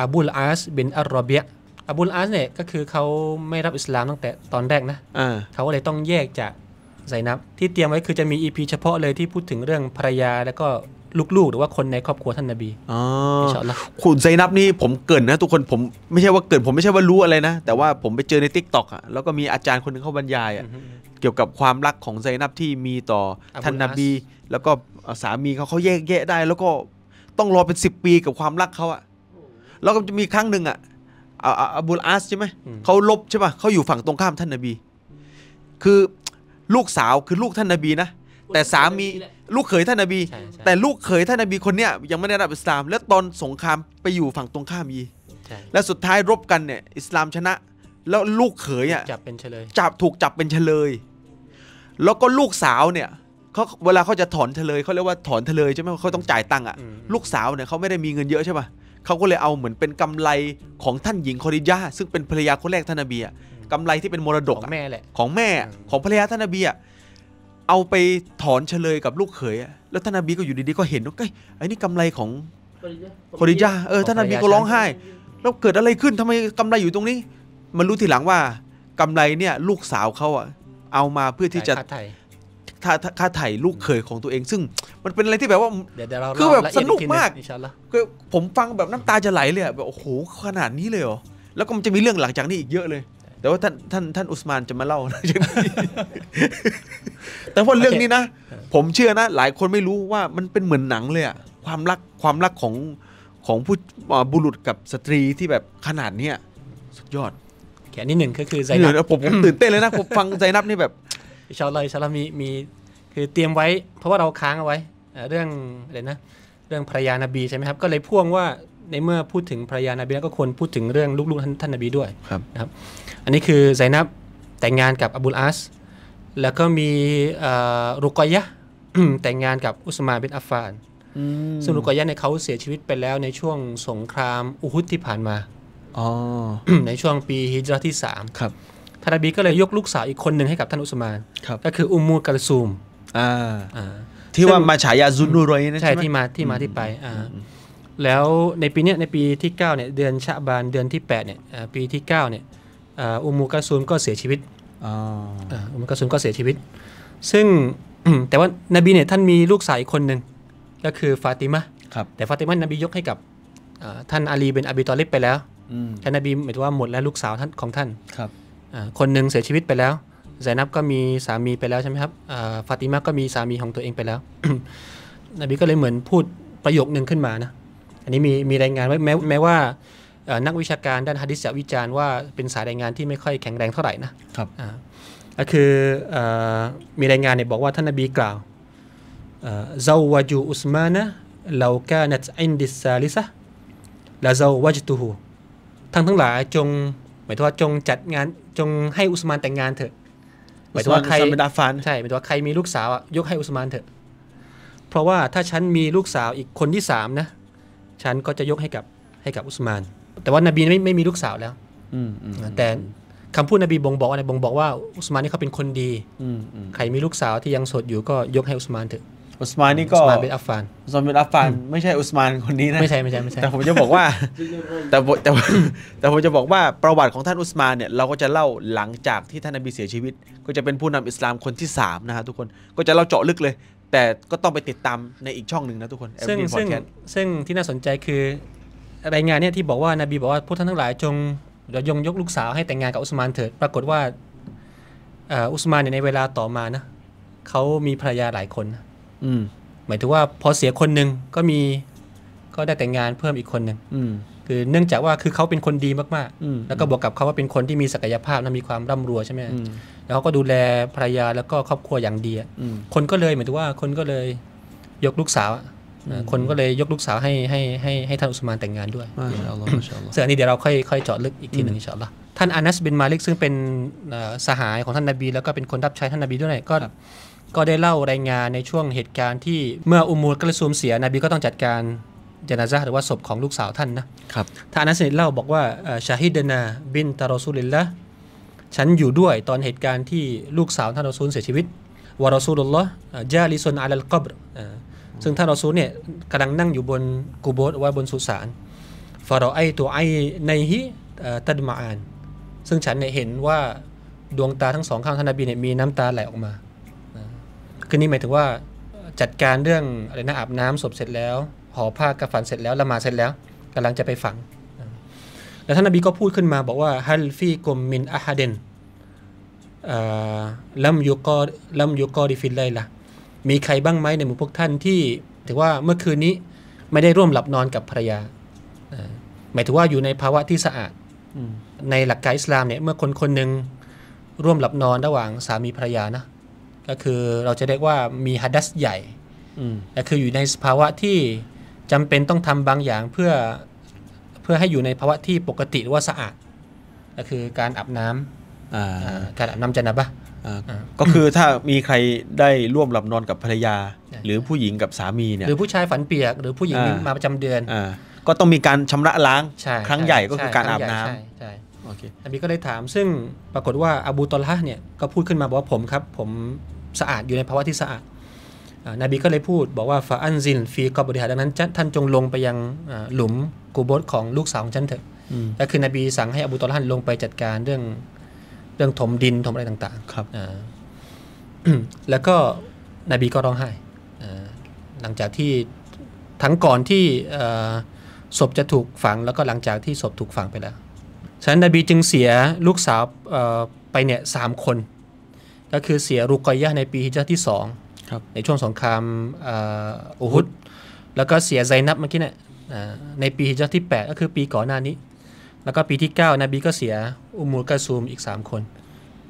อาบูลอาสบินอัลรอเบียอาบูลอาสเนี่ย ก็คือเขาไม่รับอิสลามตั้งแต่ตอนแรกนะะเขาเลยต้องแยกจากไซนับ ที่เตรียมไว้คือจะมีอีพีเฉพาะเลยที่พูดถึงเรื่องภรรยา แล้วก็ลูกๆหรือว่าคนในครอบครัวท่านนบีอ๋อคุณไซนับนี่ผมเกิดนะทุกคนผมไม่ใช่ว่าเกิด ผมไม่ใช่ว่ารู้อะไรนะ แต่ว่าผมไปเจอในทิกตอกอ่ะแล้วก็มีอาจารย์คนนึงเขาบรรยายอ่ะเกี่ยวกับความรักของไซนับที่มีต่อท่านนบี แล้วก็สามีเขาเขาแยกแยะได้ แล้วก็ต้องรอเป็น10ปีกับความรักเขาอ่ะแล้วก็จะมีครั้งหนึ่งอ่ะอับูลอาสใช่ไหมเขาลบใช่ป่ะเขาอยู่ฝั่งตรงข้ามท่านนบี คือลูกสาว คือลูกท่านนบีนะแต่สามีลูกเขยท่านนบี แต่ลูกเขยท่านนบีคนเนี้ยยังไม่ได้รับอิสลาม แล้วตอนสงครามไปอยู่ฝั่งตรงข้ามยีและสุดท้ายรบกันเนี่ยอิสลามชนะ แล้วลูกเขยอ่ะจับเป็นเฉลยจับถูกจับเป็นเฉลยแล้วก็ลูกสาวเนี่ยเขาเวลาเขาจะถอนเฉลยเขาเรียกว่าถอนเฉลยใช่ไหมเขาต้องจ่ายตังค์อ่ะลูกสาวเนี่ยเขาไม่ได้มีเงินเยอะใช่ป่ะเขาก็เลยเอาเหมือนเป็นกำไรของท่านหญิงคอริยาซึ่งเป็นภรรยาคนแรกท่านนบีอ่ะกำไรที่เป็นมรดกของแม่แหละของแม่ของภรรยาท่านอบีอ่ะเอาไปถอนเฉลยกับลูกเขยแล้วท่านอบีก็อยู่ดีๆก็เห็นว่าไอ้ไอ้นี่กำไรของคอริจาเออท่านอบีก็ร้องไห้แล้วเกิดอะไรขึ้นทำไมกำไรอยู่ตรงนี้ มันรู้ทีหลังว่ากำไรเนี่ยลูกสาวเขาอ่ะ เอามาเพื่อที่จะค่าค่าไถ่ลูกเขยของตัวเองซึ่ง มันเป็นอะไรที่แบบว่าคือแบบสนุกมากคือผมฟังแบบน้ำตาจะไหลเลยแบบโอ้โหขนาดนี้เลยเหรอแล้วก็มันจะมีเรื่องหลังจากนี้อีกเยอะเลยแต่ว่าท่านท่านท่านอุสมานจะมาเล่านะแต่ว่าเรื่องนี้นะผมเชื่อนะ หลายคนไม่รู้ว่ามันเป็นเหมือนหนังเลยอะความรักความรักของของผู้บุรุษกับสตรีที่แบบขนาดเนี้ยสุดยอดแค่นี้หนึ่งก็คือใจนับผมผมตื่นเต้นเลยนะผมฟังใจนับนี่แบบชาวเลยชาวมีมีคือเตรียมไว้ เพราะว่าเราค้างเอาไว้เรื่องอะไรนะเรื่องภรรยานาบีใช่ไหมครับ ก็เลยพ่วงว่าในเมื่อพูดถึงภรรยานาบี แล้วก็ควรพูดถึงเรื่องลูกๆท่านท่านนบีด้วยครับนะครับ อันนี้คือไซนับแต่งงานกับอบูลอาสแล้วก็มีรุกอยะแต่งงานกับอุสมาบินอัฟฟานซึ่งรุกอยะในเขาเสียชีวิตไปแล้วในช่วงสงครามอุฮุดที่ผ่านมาในช่วงปีฮิจรัตที่สามครับท่านาบีก็เลยยกลูกสาวอีกคนหนึ่งให้กับท่านอุสมานครับก็คืออุมมูกะลซูมอ่าที่ว่ามาฉายาซุนูรอยนะใช่ที่มาที่มาที่ไปอ่าแล้วในปีเนี้ยในปีที่ 9เนี่ยเดือนชะบานเดือนที่8เนี่ยปีที่ 9 เนี่ยอุมูกาซูนก็เสียชีวิตอุมูกาซูนก็เสียชีวิต ซึ่งแต่ว่านบีเนี่ยท่านมีลูกสาวอีกคนหนึ่งก็คือฟาติมะแต่ฟาติมะนบียกให้กับท่านอาลีเป็นอบีตอลิบไปแล้วท่านนบีหมายถึงว่าหมดแล้วลูกสาวท่านของท่านครับคนหนึ่งเสียชีวิตไปแล้วไซนับก็มีสามีไปแล้วใช่ไหมครับฟาติมาก็มีสามีของตัวเองไปแล้ว นบีก็เลยเหมือนพูดประโยคหนึ่งขึ้นมานะ อันนี้มีมีรายงานไว้แม้แม้ว่านักวิชาการ ด้านฮะดิษจะวิจารณ์ว่าเป็นสายรายงานที่ไม่ค่อยแข็งแรงเท่าไหร่นะ ครับก็คือมีรายงานเนี่ยบอกว่าท่านนบีกล่าวเจ้าวจูอุสมานะเลาแกนัตอินดิสซาลิซะและเจ้าวจตูหูทั้งทั้งหลายจงหมายถึงว่าจงจัดงานจงให้อุสมานแต่งงานเถอะหมายถึงว่าใครเป็นดาฟันใช่หมายถึงว่าใครมีลูกสาวอ่ะยกให้อุสมานเถอะเพราะว่าถ้าฉันมีลูกสาวอีกคนที่สามนะฉันก็จะยกให้กับให้กับอุสมาน แต่ว่านบีไม่ไม่มีลูกสาวแล้วแต่คำพูดนบีบ่งบอกอะไรบ่งบอกว่าอุสมานนี่เขาเป็นคนดีใครมีลูกสาวที่ยังสดอยู่ก็ยกให้อุสมานเถอะอุสมานนี่ก็อุสมานเป็นอัฟฟานอุสมานเป็นอัฟฟานไม่ใช่อุสมานคนนี้นะไม่ใช่ไม่ใช่ไม่ใช่แต่ผมจะบอกว่าแต่แต่แต่ผมจะบอกว่าประวัติของท่านอุสมานเนี่ยเราก็จะเล่าหลังจากที่ท่านนบีเสียชีวิต ก็จะเป็นผู้นำอิสลามคนที่3นะฮะทุกคนก็จะเล่าเจาะลึกเลย แต่ก็ต้องไปติดตามในอีกช่องหนึ่งนะทุกคนซึ่งซึ่งซึ่งที่น่าสนใจคือรายงานเนี่ยที่บอกว่านบีบอกว่าพวกท่านทั้งหลายจงเรายงยกลูกสาวให้แต่งงานกับอุสมาน เถิดปรากฏว่าอุสมานเนี่ยในเวลาต่อมานะเขามีภรรยาหลายคนนะอืมหมายถึงว่าพอเสียคนหนึ่งก็มีก็ได้แต่งงานเพิ่มอีกคนหนึ่งคือเนื่องจากว่าคือเขาเป็นคนดีมากๆแล้วก็บวกกับเขาว่าเป็นคนที่มีศักยภาพและมีความร่ำรวยใช่ไหมแล้วเขาก็ดูแลภรรยาแล้วก็ครอบครัวอย่างดีคนก็เลยหมายถึงว่าคนก็เลยยกลูกสาวคนก็เลยยกลูกสาวให้ให้ให้ให้ท่านอุสมานแต่งงานด้วยเสื่อนี้เดี๋ยวเราค่อยค่อยเจาะลึกอีกทีหนึ่งเฉาละท่านอานัสบินมาลิกซึ่งเป็นสหายของท่านนบี แล้วก็เป็นคนรับใช้ท่านนบีด้วยก็ก็ได้เล่ารายงานในช่วงเหตุการณ์ที่เมื่ออุมูลกระซูมเสียนบีก็ต้องจัดการจนาซาหรือว่าศพของลูกสาวท่านนะ ครับท่านอัสนิทเล่าบอกว่าชาฮิดนาบินตารอซูลินละฉันอยู่ด้วยตอนเหตุการณ์ที่ลูกสาวท่านรอซูลเสียชีวิตวารอซูลุลละจาลิซุนอาลัลกับซึ่งท่านรอซูลเนี่ยกำลังนั่งอยู่บนกูโบสว่าบนสุสานฟารอไอตัวไอในฮิตัดมาอานซึ่งฉันเนี่ยเห็นว่าดวงตาทั้งสองข้างท่านนบีเนี่ยมีน้ำตาไหลออกมาคือนี่หมายถึงว่าจัดการเรื่อง อะไรนะ อาบน้ำศพเสร็จแล้วห่อผ้ากระฝันเสร็จแล้ว ละหมาดเสร็จแล้ว กำลังจะไปฝัง แล้วท่านอบีก็พูดขึ้นมา บอกว่าฮัลฟีกมมินอาฮาเดนลัมยูกอลัมยูกอดิฟินไลล่ะมีใครบ้างไหมในหมู่พวกท่านที่ ถือว่าเมื่อคืนนี้ไม่ได้ร่วมหลับนอนกับภรรยา หมายถึงว่าอยู่ในภาวะที่สะอาด ในหลักการอิสลามเนี่ยเมื่อคนคนหนึ่งร่วมหลับนอนระหว่างสามีภรรยานะก็คือเราจะเรียกว่ามีฮัดดัสใหญ่แต่คืออยู่ในสภาวะที่จำเป็นต้องทำบางอย่าง เพื่อ เพื่อให้อยู่ในภาวะที่ปกติหรือว่าสะอาดก็คือการอาบน้ำการอาบน้ำจะนะบะก็คือถ้ามีใครได้ร่วมหลับนอนกับภรรยา หรือผู้หญิงกับสามีเนี่ยหรือผู้ชายฝันเปียกหรือผู้หญิงมาประจำเดือนก็ต้องมีการชำระล้าง ครั้งใหญ่ก็คือการอาบน้ำออันนี้ก็ได้ถาม ซึ่งปรากฏว่าอบูตอลฮะเนี่ยก็พูดขึ้นมาบอกว่าผมครับ ผมสะอาด อยู่ในภาวะที่สะอาดนบีก็เลยพูด บอกว่าฟาอันซินฟีกอบริหารดังนั้น ท่านจงลงไปยังหลุมกูบดของลูกสาวของฉันเถอะก็คือนบีสั่งให้อบูตอลฮันลงไปจัดการเรื่องเรื่องถมดิน ถมอะไรต่าง ๆ ครับแล้วก็นบีก็ร้องไห้หลังจากที่ทั้งก่อนที่ศพจะถูกฝังแล้วก็หลังจากที่ศพถูกฝังไปแล้วฉะนั้นนบีจึงเสียลูกสาวไปเนี่ยสามคนก็คือเสียรุกอยะในปีฮิจรัตที่สองในช่วงสงครามอูฮุดแล้วก็เสียไซนับเมื่อกี้เนี่ยในปีฮิจรัตที่ 8 ก็คือปีก่อนหน้านี้ แล้วก็ปีที่ 9 นบีก็เสียอุมูลกาซูมอีก 3 คน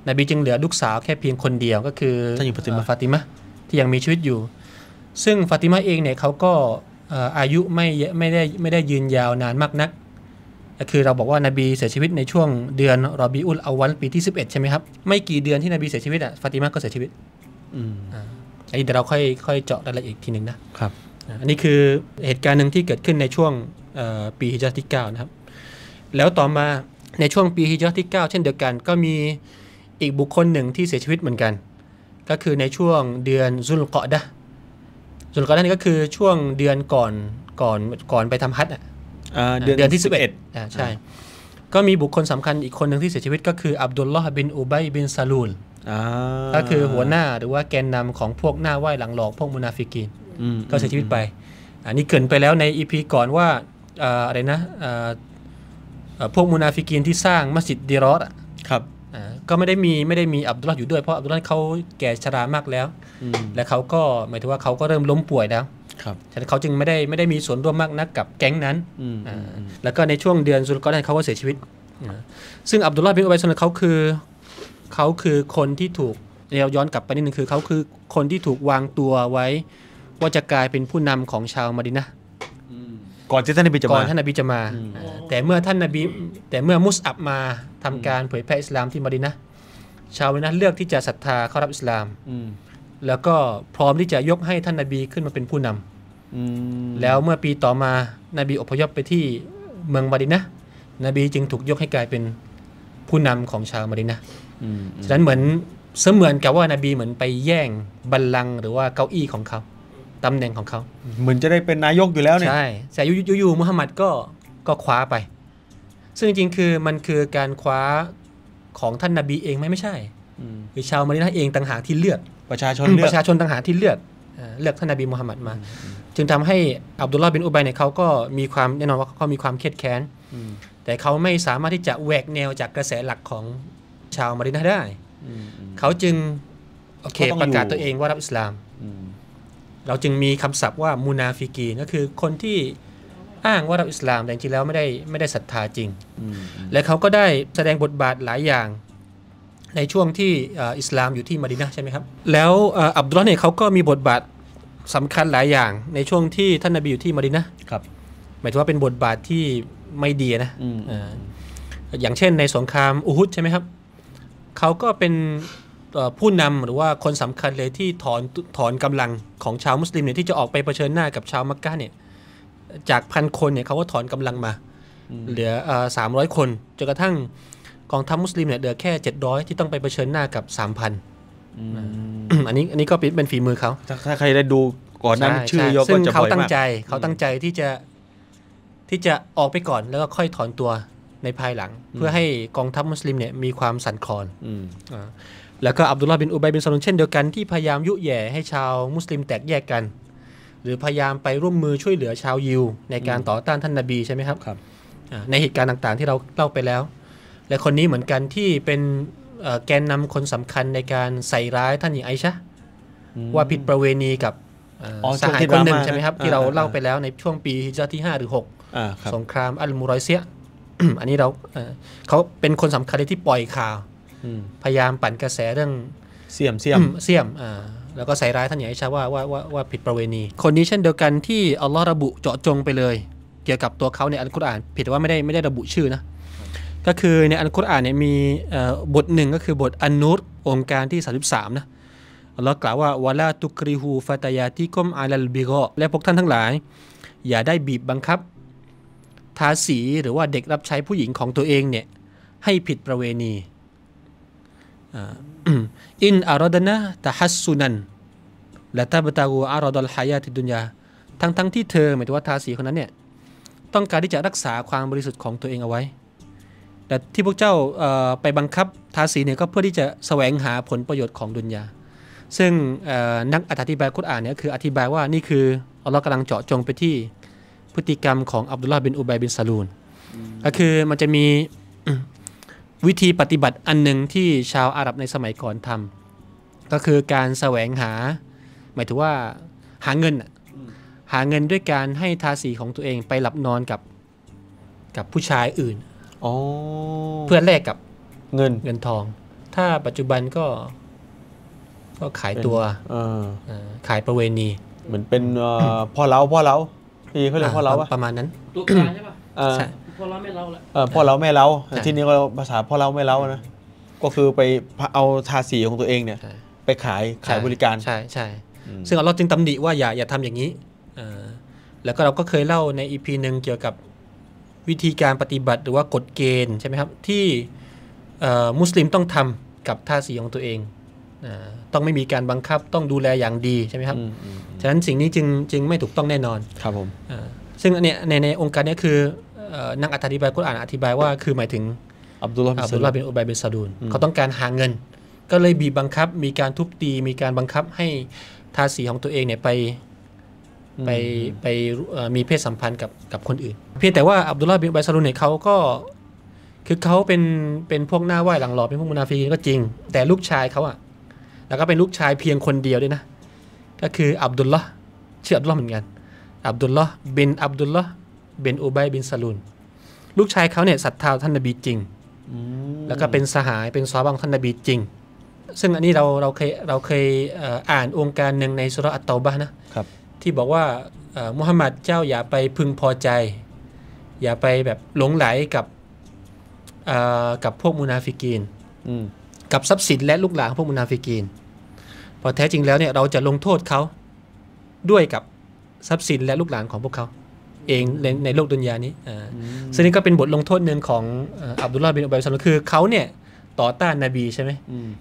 นบีจึงเหลือลูกสาวแค่เพียงคนเดียว ก็คือท่านอยู่ฟาติมาฟาติมาที่ยังมีชีวิตอยู่ ซึ่งฟาติมาเองเนี่ยเขาก็อายุไม่ไม่ได้ไม่ได้ยืนยาวนานมากนักคือเราบอกว่านบีเสียชีวิตในช่วงเดือนรอบีอุลอาวันปีที่11 ใช่ไหมครับ ไม่กี่เดือนที่นบีเสียชีวิตอ่ะฟาติมาก็เสียชีวิตอืมอ่าอันนี้เดี๋ยวเราค่อยค่อยเจาะรายละเอียดทีหนึ่งนะครับอันนี้คือเหตุการณ์หนึ่งที่เกิดขึ้นในช่วงปีฮิจรัตที่9นะครับแล้วต่อมาในช่วงปีฮิจรัตที่ 9 เช่นเดียวกันก็มีอีกบุคคลหนึ่งที่เสียชีวิตเหมือนกัน ก็คือในช่วงเดือนซุลกอดะซุลกอดะนี่ก็คือช่วงเดือนก่อนก่อนก่อนไปทำฮัทอ่ะเดือนที่ 11อ่าใช่ก็มีบุคคลสำคัญอีกคนหนึ่งที่เสียชีวิตก็คืออับดุลลอฮ์บินอูบัยบินซาลูล ก็คือหัวหน้าหรือว่าแกนนำของพวกหน้าไหว้หลังหลอกพวกมุนาฟิกีนก็เสียชีวิตไป อันนี้เกินไปแล้วในอีพีก่อนว่าอะไรนะพวกมุนาฟิกีนที่สร้างมัสยิดดิรอสก็ไม่ได้มีไม่ได้มีอับดุลลอฮ์อยู่ด้วย เพราะอับดุลลอฮ์เขาแก่ชรามากแล้วและเขาก็หมายถึงว่าเขาก็เริ่มล้มป่วยแล้วฉะนั้นเขาจึงไม่ได้ไม่ได้มีส่วนร่วมมากนักกับแก๊งนั้น แล้วก็ในช่วงเดือนสุลกอนันเขาก็เสียชีวิต ซึ่งอับดุลลาห์บินอุบัยซุนเขาคือเขาคือคนที่ถูกเราย้อนกลับไปนิดนึงคือเขาคือคนที่ถูกวางตัวไว้ ว่าจะกลายเป็นผู้นำของชาวมาดินะ ก่อนที่ท่านนบีจะมาก่อนท่านนบีจะมา แต่เมื่อท่านนบีแต่เมื่อมุสอับมาทำการเผยแพร่อิสลามที่มาดินะ ชาวมาดินะเลือกที่จะศรัทธาเข้ารับอิสลามแล้วก็พร้อมที่จะยกให้ท่านนบีขึ้นมาเป็นผู้นำแล้วเมื่อปีต่อมานาบีอพยพไปที่เมืองมาดินะนบีจึงถูกยกให้กลายเป็นผู้นำของชาวมาดินะฉะนั้นเหมือนเสมือนกับว่านาบีเหมือนไปแย่งบัลลังก์หรือว่าเก้าอี้ของเขาตำแหน่งของเขา เหมือนจะได้เป็นนายกอยู่แล้วเนี่ยใช่แต่ยูยูยูมุฮัมมัดก็ก็คว้าไป ซึ่งจริงๆคือมันคือการคว้าของท่านนาบีเองไหมไม่ใช่คือชาวมาดินะเองต่างหากที่เลือกประชาชนประชาชนต่างหากที่เลือกเลือกท่านนาบีมุฮัมมัดมาจึงทำให้อับดุลลาบินอุบัยเนี่ยเขาก็มีความแน่นอนว่าเขามีความเครียดแค้นแต่เขาไม่สามารถที่จะแหวกแนวจากกระแสหลักของชาวมาดินาได้เขาจึงโอเคประกาศตัวเองว่ารับอิสลาม เราจึงมีคำศัพท์ว่ามูนาฟิกีก็คือคนที่อ้างว่ารับอิสลามแต่จริงแล้วไม่ได้ไม่ได้ศรัทธาจริง และเขาก็ได้แสดงบทบาทหลายอย่างในช่วงที่อิสลามอยู่ที่มาดินาใช่ไหมครับ แล้วอับดุลเนี่ยเขาก็มีบทบาทสำคัญหลายอย่างในช่วงที่ท่านนบีอยู่ที่มาดินนะครับหมายถึงว่าเป็นบทบาทที่ไม่ดีนะอย่างเช่นในสงครามอูฮุดใช่ไหมครับเขาก็เป็นผู้นำหรือว่าคนสำคัญเลยที่ถอนถอนกำลังของชาวมุสลิมเนี่ยที่จะออกไปเผชิญหน้ากับชาวมักกะเนี่ยจากพันคนเนี่ยเขาก็ถอนกำลังมา เหลือสามร้อยคนจนกระทั่งกองทัพมุสลิมเนี่ยเหลือแค่เจ็ดร้อยที่ต้องไปเผชิญหน้ากับสา3,000อันนี้อันนี้ก็เป็นฝีมือเขาถ้าใครได้ดูก่อนนั้นชื่อยกก็จะเขาตั้งใจเขาตั้งใจที่จะที่จะออกไปก่อนแล้วก็ค่อยถอนตัวในภายหลัง เพื่อให้กองทัพมุสลิมเนี่ยมีความสันคลอนแล้วก็อับดุลลาห์บินอุบัยบินซาลุนเช่นเดียวกันที่พยายามยุแย่ให้ชาวมุสลิมแตกแยกกัน หรือพยายามไปร่วมมือช่วยเหลือชาวยิวในการต่อต้านท่านนาบีใช่ไหมครับรบในเหตุการณ์ต่างๆ ที่เราเล่าไปแล้ว และคนนี้เหมือนกันที่เป็นแกนนำคนสำคัญในการใส่ร้ายท่านหญิงไอชะว่าผิดประเวณีกับสหายคนหนึ่งใช่ไหมครับ ที่เราเล่าไปแล้วในช่วงปี่เจ้าที่ 5 หรือ 6สงครามอัลมูรอยเซียอันนี้เราเขาเป็นคนสำคัญที่ปล่อยข่าวพยายามปั่นกระแสเรื่องเสี่ยมเสี่ยมเสี่ยมแล้วก็ใส่ร้ายท่านหญิงไอชาว่าว่าว่าว่าผิดประเวณี คนนี้เช่นเดียวกันที่อัลลอฮ์ระบุเจาะจงไปเลย เกี่ยวกับตัวเขาในอัลกุรอาน ผิดว่าไม่ได้ไม่ได้ระบุชื่อนะก็คือในอัลกุรอานเนี่ยมีบทหนึ่งก็คือบทอันนุรองค์การที่ 33นะเรากล่าวว่าวาลาตุกรีฮูฟาตยาติกมอาลัลบิโกและพวกท่านทั้งหลาย อย่าได้บีบบังคับทาสีหรือว่าเด็กรับใช้ผู้หญิงของตัวเองเนี่ยให้ผิดประเวณีอินอารดนะตะฮัสซุนันและตาบตากูอารดอลฮายาติดุนยาทั้งทั้งที่เธอหมายถึงว่าทาสีคนนั้นเนี่ยต้องการที่จะรักษาความบริสุทธิ์ของตัวเองเอาไว้แต่ที่พวกเจ้าไปบังคับทาสีเนี่ยก็เพื่อที่จะแสวงหาผลประโยชน์ของดุนยา ซึ่งนักอธิบายคุตอ่านเนี่ยคืออธิบายว่า นี่คืออัลลอฮ์กำลังเจาะจงไปที่พฤติกรรมของอับดุลลาห์บินอุบัยบินซาลูน ก็คือมันจะมีวิธีปฏิบัติอันหนึ่งที่ชาวอาหรับในสมัยก่อนทำก็คือการแสวงหา หมายถึงว่าหาเงินหาเงินด้วยการให้ทาสีของตัวเองไปหลับนอนกับกับผู้ชายอื่นเพื่อแลกกับเงินเงินทอง ถ้าปัจจุบันก็ ก็ขายตัวขายประเวณี เหมือนเป็นพ่อเล้าพ่อเล้าพี่เขาเรียกพ่อเล้าปะประมาณนั้นตัวกตาใช่ปะพ่อเล้าแม่เล้าแหละพ่อเล้าแม่เล้าที่นี้ก็ภาษาพ่อเล้าแม่เล้านะก็คือไปเอาทาสีของตัวเองเนี่ย ไปขายขายบริการใช่ ใช่ซึ่งเราจึงตำหนิว่าอย่าอย่าทำอย่างนี้แล้วก็เราก็เคยเล่าในอีพีหนึ่งเกี่ยวกับวิธีการปฏิบัติหรือว่ากฎเกณฑ์ใช่ไหมครับที่มุสลิมต้องทำกับท่าสีของตัวเอง ต้องไม่มีการบังคับต้องดูแลอย่างดีใช่ไหมครับฉะนั้นสิ่งนี้จึงจึงไม่ถูกต้องแน่นอนครับผมซึ่งเนี่ยในในองค์การนี้คือนักอธิบายกุรอานอธิบายว่าคือหมายถึงอับดุลลาอับดุลลาบินอุบัยบินซาดูลเขาต้องการหาเงิน ก็เลยบีบบังคับมีการทุบตีมีการบังคับให้ทาสีของตัวเองเนี่ยไปไปไปมีเพศสัมพันธ์กับกับคนอื่นเพียงแต่ว่าอับดุลลาห์บินไบซาลุนเนี่ยเขาก็ คือเขาเป็นเป็นพวกหน้าไหว้หลังหลอเป็นพวกมุนาฟีก็จริง แต่ลูกชายเขาอะแล้วก็เป็นลูกชายเพียงคนเดียวด้วยนะก็คืออับดุลลาห์ชื่ออับดุลลาห์เหมือนกันอับดุลลาห์บินอับดุลลาห์บินอูบัยบินซาลุนลูกชายเขาเนี่ยศรัทธาท่านนบีจริงแล้วก็เป็นสหายเป็นซอบังท่านนบีจริง ซึ่งอันนี้เราเราเคยเราเคยอ่านองค์การหนึ่งในสุรอัตตบะนะครับที่บอกว่ามุฮัมมัดเจ้าอย่าไปพึงพอใจ อย่าไปแบบหลงไหลกับกับพวกมุนาฟิกีนกับทรัพย์สินและลูกหลานพวกมุนาฟิกีนพอแท้จริงแล้วเนี่ยเราจะลงโทษเขาด้วยกับทรัพย์สินและลูกหลานของพวกเขา เองในโลกดุนยานี้ซึ่งนี่ก็เป็นบทลงโทษหนึ่งของอับดุลลาห์บินอุบัยซันคือเขาเนี่ยต่อต้านนาบีใช่ไหม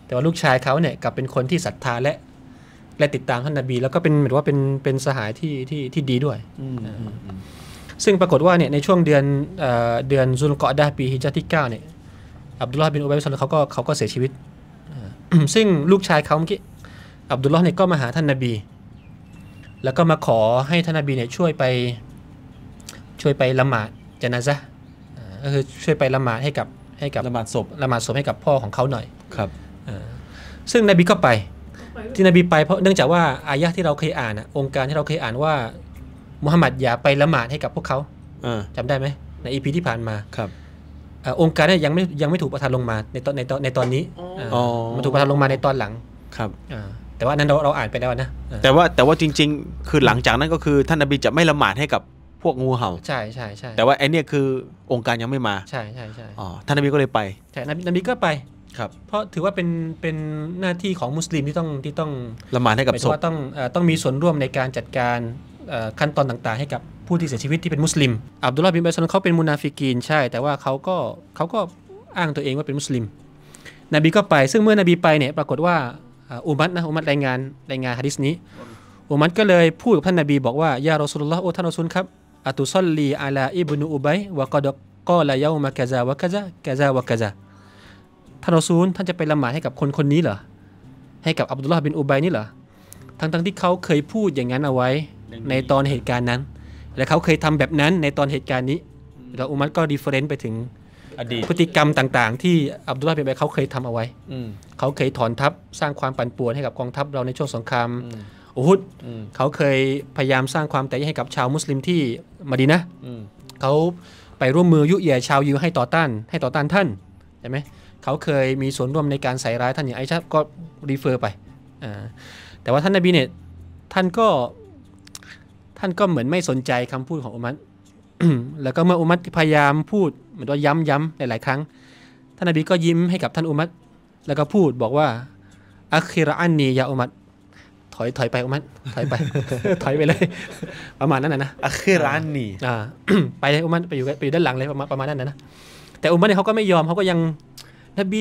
แต่ว่าลูกชายเขาเนี่ยกลับเป็นคนที่ศรัทธาและและติดตามท่านนบีแล้วก็เป็นเหมือนว่าเป็น เป็น สหายที่ที่ที่ดีด้วยซึ่งปรากฏว่าเนี่ย ในช่วงเดือนเดือนซุลกอดาปีฮิจัตที่9เนี่ยอับดุลลาห์บินอุบัยซันเขาก็เขาก็เสียชีวิต ซึ่งลูกชายเขาเมื่อกี้อับดุลลาห์เนี่ยก็มาหาท่านนบีแล้วก็มาขอให้ท่านนบีเนี่ยช่วยไปช่วยไปละหมาดจนาซะก็คือช่วยไปละหมาดให้กับให้กับละหมาดศพละหมาดศพให้กับพ่อของเขาหน่อยครับซึ่งนบีก็ไปที่นบีไปเพราะเนื่องจากว่าอายะที่เราเคยอ่านอะองค์การที่เราเคยอ่านว่ามุฮัมมัดอย่าไปละหมาดให้กับพวกเขาจำได้ไหม ในอีพีที่ผ่านมาครับองค์การนี่ยังไม่ยังไม่ถูกประทานลงมาในตอนในตอนในตอนนี้มันถูกประทานลงมาในตอนหลังครับแต่ว่านั้นเราเราอ่านไปแล้วนะ แต่ว่าแต่ว่าจริง ๆ คือหลังจากนั้นก็คือท่านนบีจะไม่ละหมาดให้กับพวกงูเห่าใช่ใช่ใช่แต่ว่าไอเนี่ยคือองค์การยังไม่มาใช่ใช่ใช่อ๋อท่านนบีก็เลยไปใช่นบีนบีก็ไปครับเพราะถือว่าเป็นเป็นหน้าที่ของมุสลิมที่ต้องที่ต้องละหมาดให้กับศพว่าต้องต้องมีส่วนร่วมในการจัดการขั้นตอนต่างๆ ให้กับผู้ที่เสียชีวิตที่เป็นมุสลิมอับดุลลาห์บินบาซอนเขาเป็นมุนาฟิกีนใช่แต่ว่าเขาก็เขาก็อ้างตัวเองว่าเป็นมุสลิม นบีก็ไปซึ่งเมื่อนบีไปเนี่ยปรากฏว่าอุมัตนะอุมัตรายงานรายงานฮะดิษนี้อุมัตก็เลยพูดกับท่านนบีบอกว่ายารอสุลลอฮ์โอท่านรอซุลครับอัตุซอลลีอาลาอิบนุอุบัยวะกอดกอลายาวมะกะซาวะกะซะกะซาวะกะซาท่านรอซูลท่านจะไปละหมาดให้กับคนคนนี้เหรอให้กับอับดุลลาห์บินอุบัยนี่เหรอทั้งๆทที่เขาเคยพูดอย่างนั้นเอาไว้ในตอนเหตุการณ์นั้น และเขาเคยทำแบบนั้นในตอนเหตุการณ์นี้ เราอุมัดก็ดีเฟรนต์ไปถึงพฤติกรรมต่าง ๆที่อับดุลลาห์บินอุบัยเขาเคยทำเอาไว้เขาเคยถอนทัพสร้างความปั่นป่วนให้กับกองทัพเราในช่วงสงครามอุฮุดเขาเคยพยายามสร้างความแตกแยกให้กับชาวมุสลิมที่มาดีนะเขาไปร่วมมือยุแย่ชาวยิวให้ต่อต้าน ให้ต่อต้านท่านใช่ไหมเขาเคยมีส่วนร่วมในการใส่ร้าย ท่านอย่างไอชาก็รีเฟอร์ไป แต่ว่าท่านนบีเนี่ย ท่านก็ท่านก็เหมือนไม่สนใจคำพูดของอุมัตแล้วก็เมื่ออุมัตพยายามพูดเหมือนว่าย้ำย้ำหลายๆครั้ง ท่านนบีก็ยิ้มให้กับท่านอุมัตแล้วก็พูดบอกว่าอัคิรอันนียาอุมัตถอยถอยไปอุมัตถอยไปถอยไปเลย ประมาณนั้นนะนะอัคิรอันนีไปเลยอุมัตไปอยู่ไปอยู่ด้านหลังเลย ประมาณประมาณนั้นนะนะแต่อุมัตเนี่ยเขาก็ไม่ยอมเขาก็ยังนบี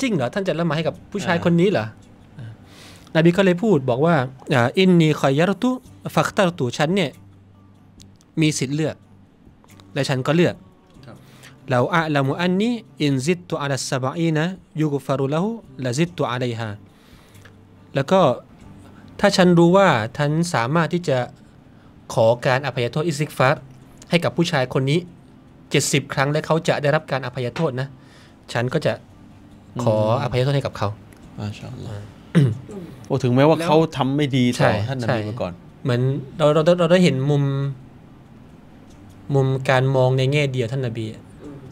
จริงเหรอ ท่านจะละหมาดให้กับผู้ชายคนนี้เหรอนบีก็เลยพูดบอกว่าอินนีคอยยารตุฟักตารตุฉันเนี่ยมีสิทธิ์เลือก และฉันก็เลือก เราอะลามุอันนี้อินซิตตุอัลสบาอีนะยูกฟารุลาหูละซิตตุอลัยฮาแล้วก็ถ้าฉันรู้ว่าท่านสามารถที่จะขอการอภัยโทษอิสิกฟาร์ให้กับผู้ชายคนนี้ 70 ครั้งและเขาจะได้รับการอภัยโทษนะฉันก็จะขออภัยโทษให้กับเขาอาชาอัลลอฮ์โอ้ ถึงแม้ว่าเขาทำไม่ดีต่อท่านนบีมาก่อนเหมือนเราเราเราได้เห็นมุมมุมการมองในแง่เดียวท่านนบี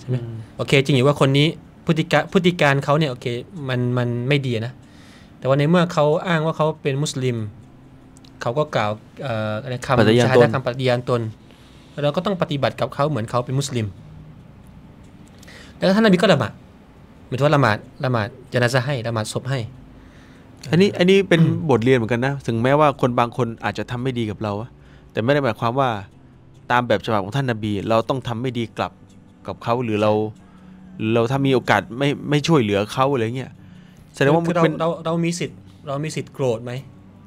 ใช่ไหมโอเคจริงอยู่ว่าคนนี้พฤติการพฤติการเขาเนี่ย โอเค มันมันไม่ดีนะ แต่ว่าในเมื่อเขาอ้างว่าเขาเป็นมุสลิมเขาก็กล่าวอะไรคำชาดาคำปฏิญาณตน เราก็ต้องปฏิบัติกับเขาเหมือนเขาเป็นมุสลิมแล้วท่านนบีก็ละหมาดหมายถึงว่าละหมาดละหมาดจะนาจะให้ละหมาดศพให้ อันนี้อันนี้เป็นบทเรียนเหมือนกันนะถึงแม้ว่าคนบางคนอาจจะทำไม่ดีกับเราแต่ไม่ได้หมายความว่าตามแบบฉบับของท่านนาบี เราต้องทำไม่ดีกลับกับเขาหรือเราเราถ้ามีโอกาสไม่ไม่ช่วยเหลือเขาอะไรเงี้ยแสดงว่าเราเราเรามีสิทธิ์ เรา มีสิทธิ์โกรธไหม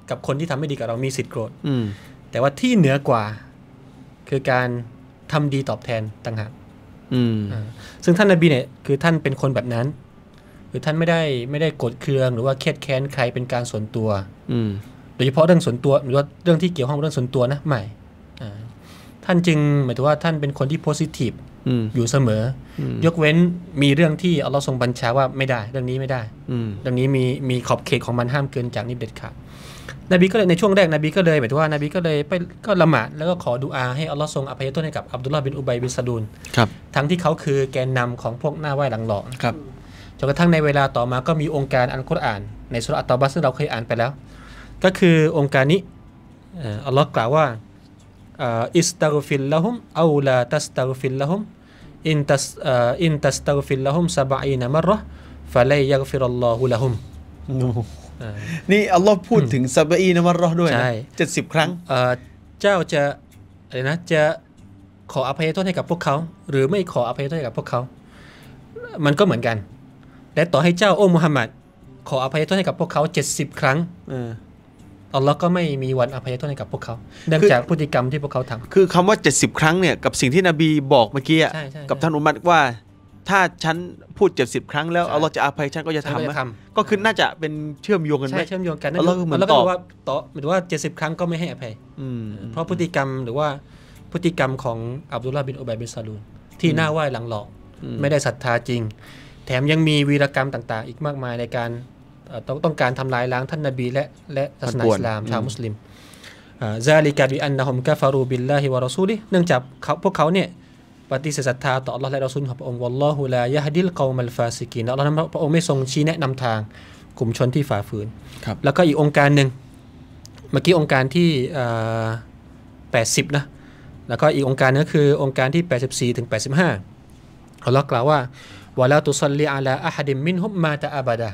กับคนที่ทำไม่ดีกับเรามีสิทธิ์โกรธอืแต่ว่าที่เหนือกว่าคือการทำดีตอบแทนต่างหากอืมซึ่งท่านนบีเนี่ยคือท่านเป็นคนแบบนั้นคือท่านไม่ได้ไม่ได้กดเคือง หรือว่าเครียดแค้นใครเป็นการส่วนตัว อืมโดยเฉพาะเรื่องส่วนตัวหรือว่าเรื่องที่เกี่ยวข้องเรื่องส่วนตัวนะใหม่ท่านจึงหมายถึงว่าท่านเป็นคนที่โพสิทีฟอยู่เสมอ ยกเว้นมีเรื่องที่เอาเราทรงบัญชาว่าไม่ได้เรื่องนี้ไม่ได้เรื่องนี้มีมีขอบเขตของมันห้ามเกินจากนิ้เด็ดขาดนบีก็เลยในช่วงแรกนบีก็เลยหมายถึงว่านบีก็เลยไปก็ละหมาดแล้วก็ขอดุอาให้อัลลอฮ์ทรงอภัยโทษให้กับอับดุลลาห์บินอุบัยบินซาดูลครับทั้งที่เขาคือแกนนำของพวกหน้าไหว้หลังหลอกครับจนกระทั่งในเวลาต่อมาก็มีองค์การอันกุรอาน ในสุรอัตตบัสซึ่งเราเคยอ่านไปแล้ว ก็คือองค์การนี้อัลลอฮ์กล่าวว่าอิสตาฟิลละฮุมอูลาตัสตาฟิลละฮุมอินตัสอินตัสตาฟิลละฮุมซาบะอีนามรรฟะเลยยักฟิรัลลอฮุละฮุมนี่อัลลอฮ์พูดถึงซาบีนมัรอด้วยนะเจ็ดสิบครั้งเจ้าจะอะไรนะจะขออภัยโทษให้กับพวกเขา หรือไม่ขออภัยโทษให้กับพวกเขา มันก็เหมือนกันและต่อให้เจ้าโอ้มุฮัมมัดขออภัยโทษให้กับพวกเขาเจ็ดสิบครั้งอัลลอฮ์ก็ไม่มีวันอภัยโทษให้กับพวกเขาเนื่องจากพฤติกรรมที่พวกเขาทำ คือคำว่าเจ็ดสิบครั้งเนี่ยกับสิ่งที่นบีบอกเมื่อกี้กับท่านอุมัดว่าถ้าฉันพูด 70 ครั้งแล้วเอาเราจะอภัยฉันก็จะทำไหมก็คือน่าจะเป็นเชื่อมโยงกันไหมใช่เชื่อมโยงกันแล้วก็เหมือนตออบว่าตออหมายถว่าเจ็ดสิบครั้งก็ไม่ให้อภัยเพราะพฤติกรรมหรือว่าพฤติกรรมของอับดุลลาบินอุบัยบินซาลูนที่หน้าไหว้หลังหลอก ไม่ได้ศรัทธาจริง แถมยังมีวีรกรรมต่าง ๆ อีกมากมายในการต้องต้องการทำลายล้างท่านนบี และและศาสนาอิสลามชาวมุสลิมซาลิกาบิอันนะฮุมกาฟารูบิลลาฮิวะรอซูลิเนื่องจากพวกเขาเนี่ยปฏิเสธศรัทธาต่อ Allah และราซุนของพระองค์วัลลอฮุลายะฮดิลกอมัลฟาซิกีนเราพระองค์ไม่ทรงชี้แนะนำทางกลุ่มชนที่ฝ่าฝืนแล้วก็อีกองค์การหนึ่งเมื่อกี้องค์การที่แปดสิบนะแล้วก็อีกองค์การนึงคือ องค์การที่ 84 ถึง 85อัลลอฮ์กล่าวว่าวะลาตุซัลลีอาลาอะฮัดิมินฮุมมาตาอาบดา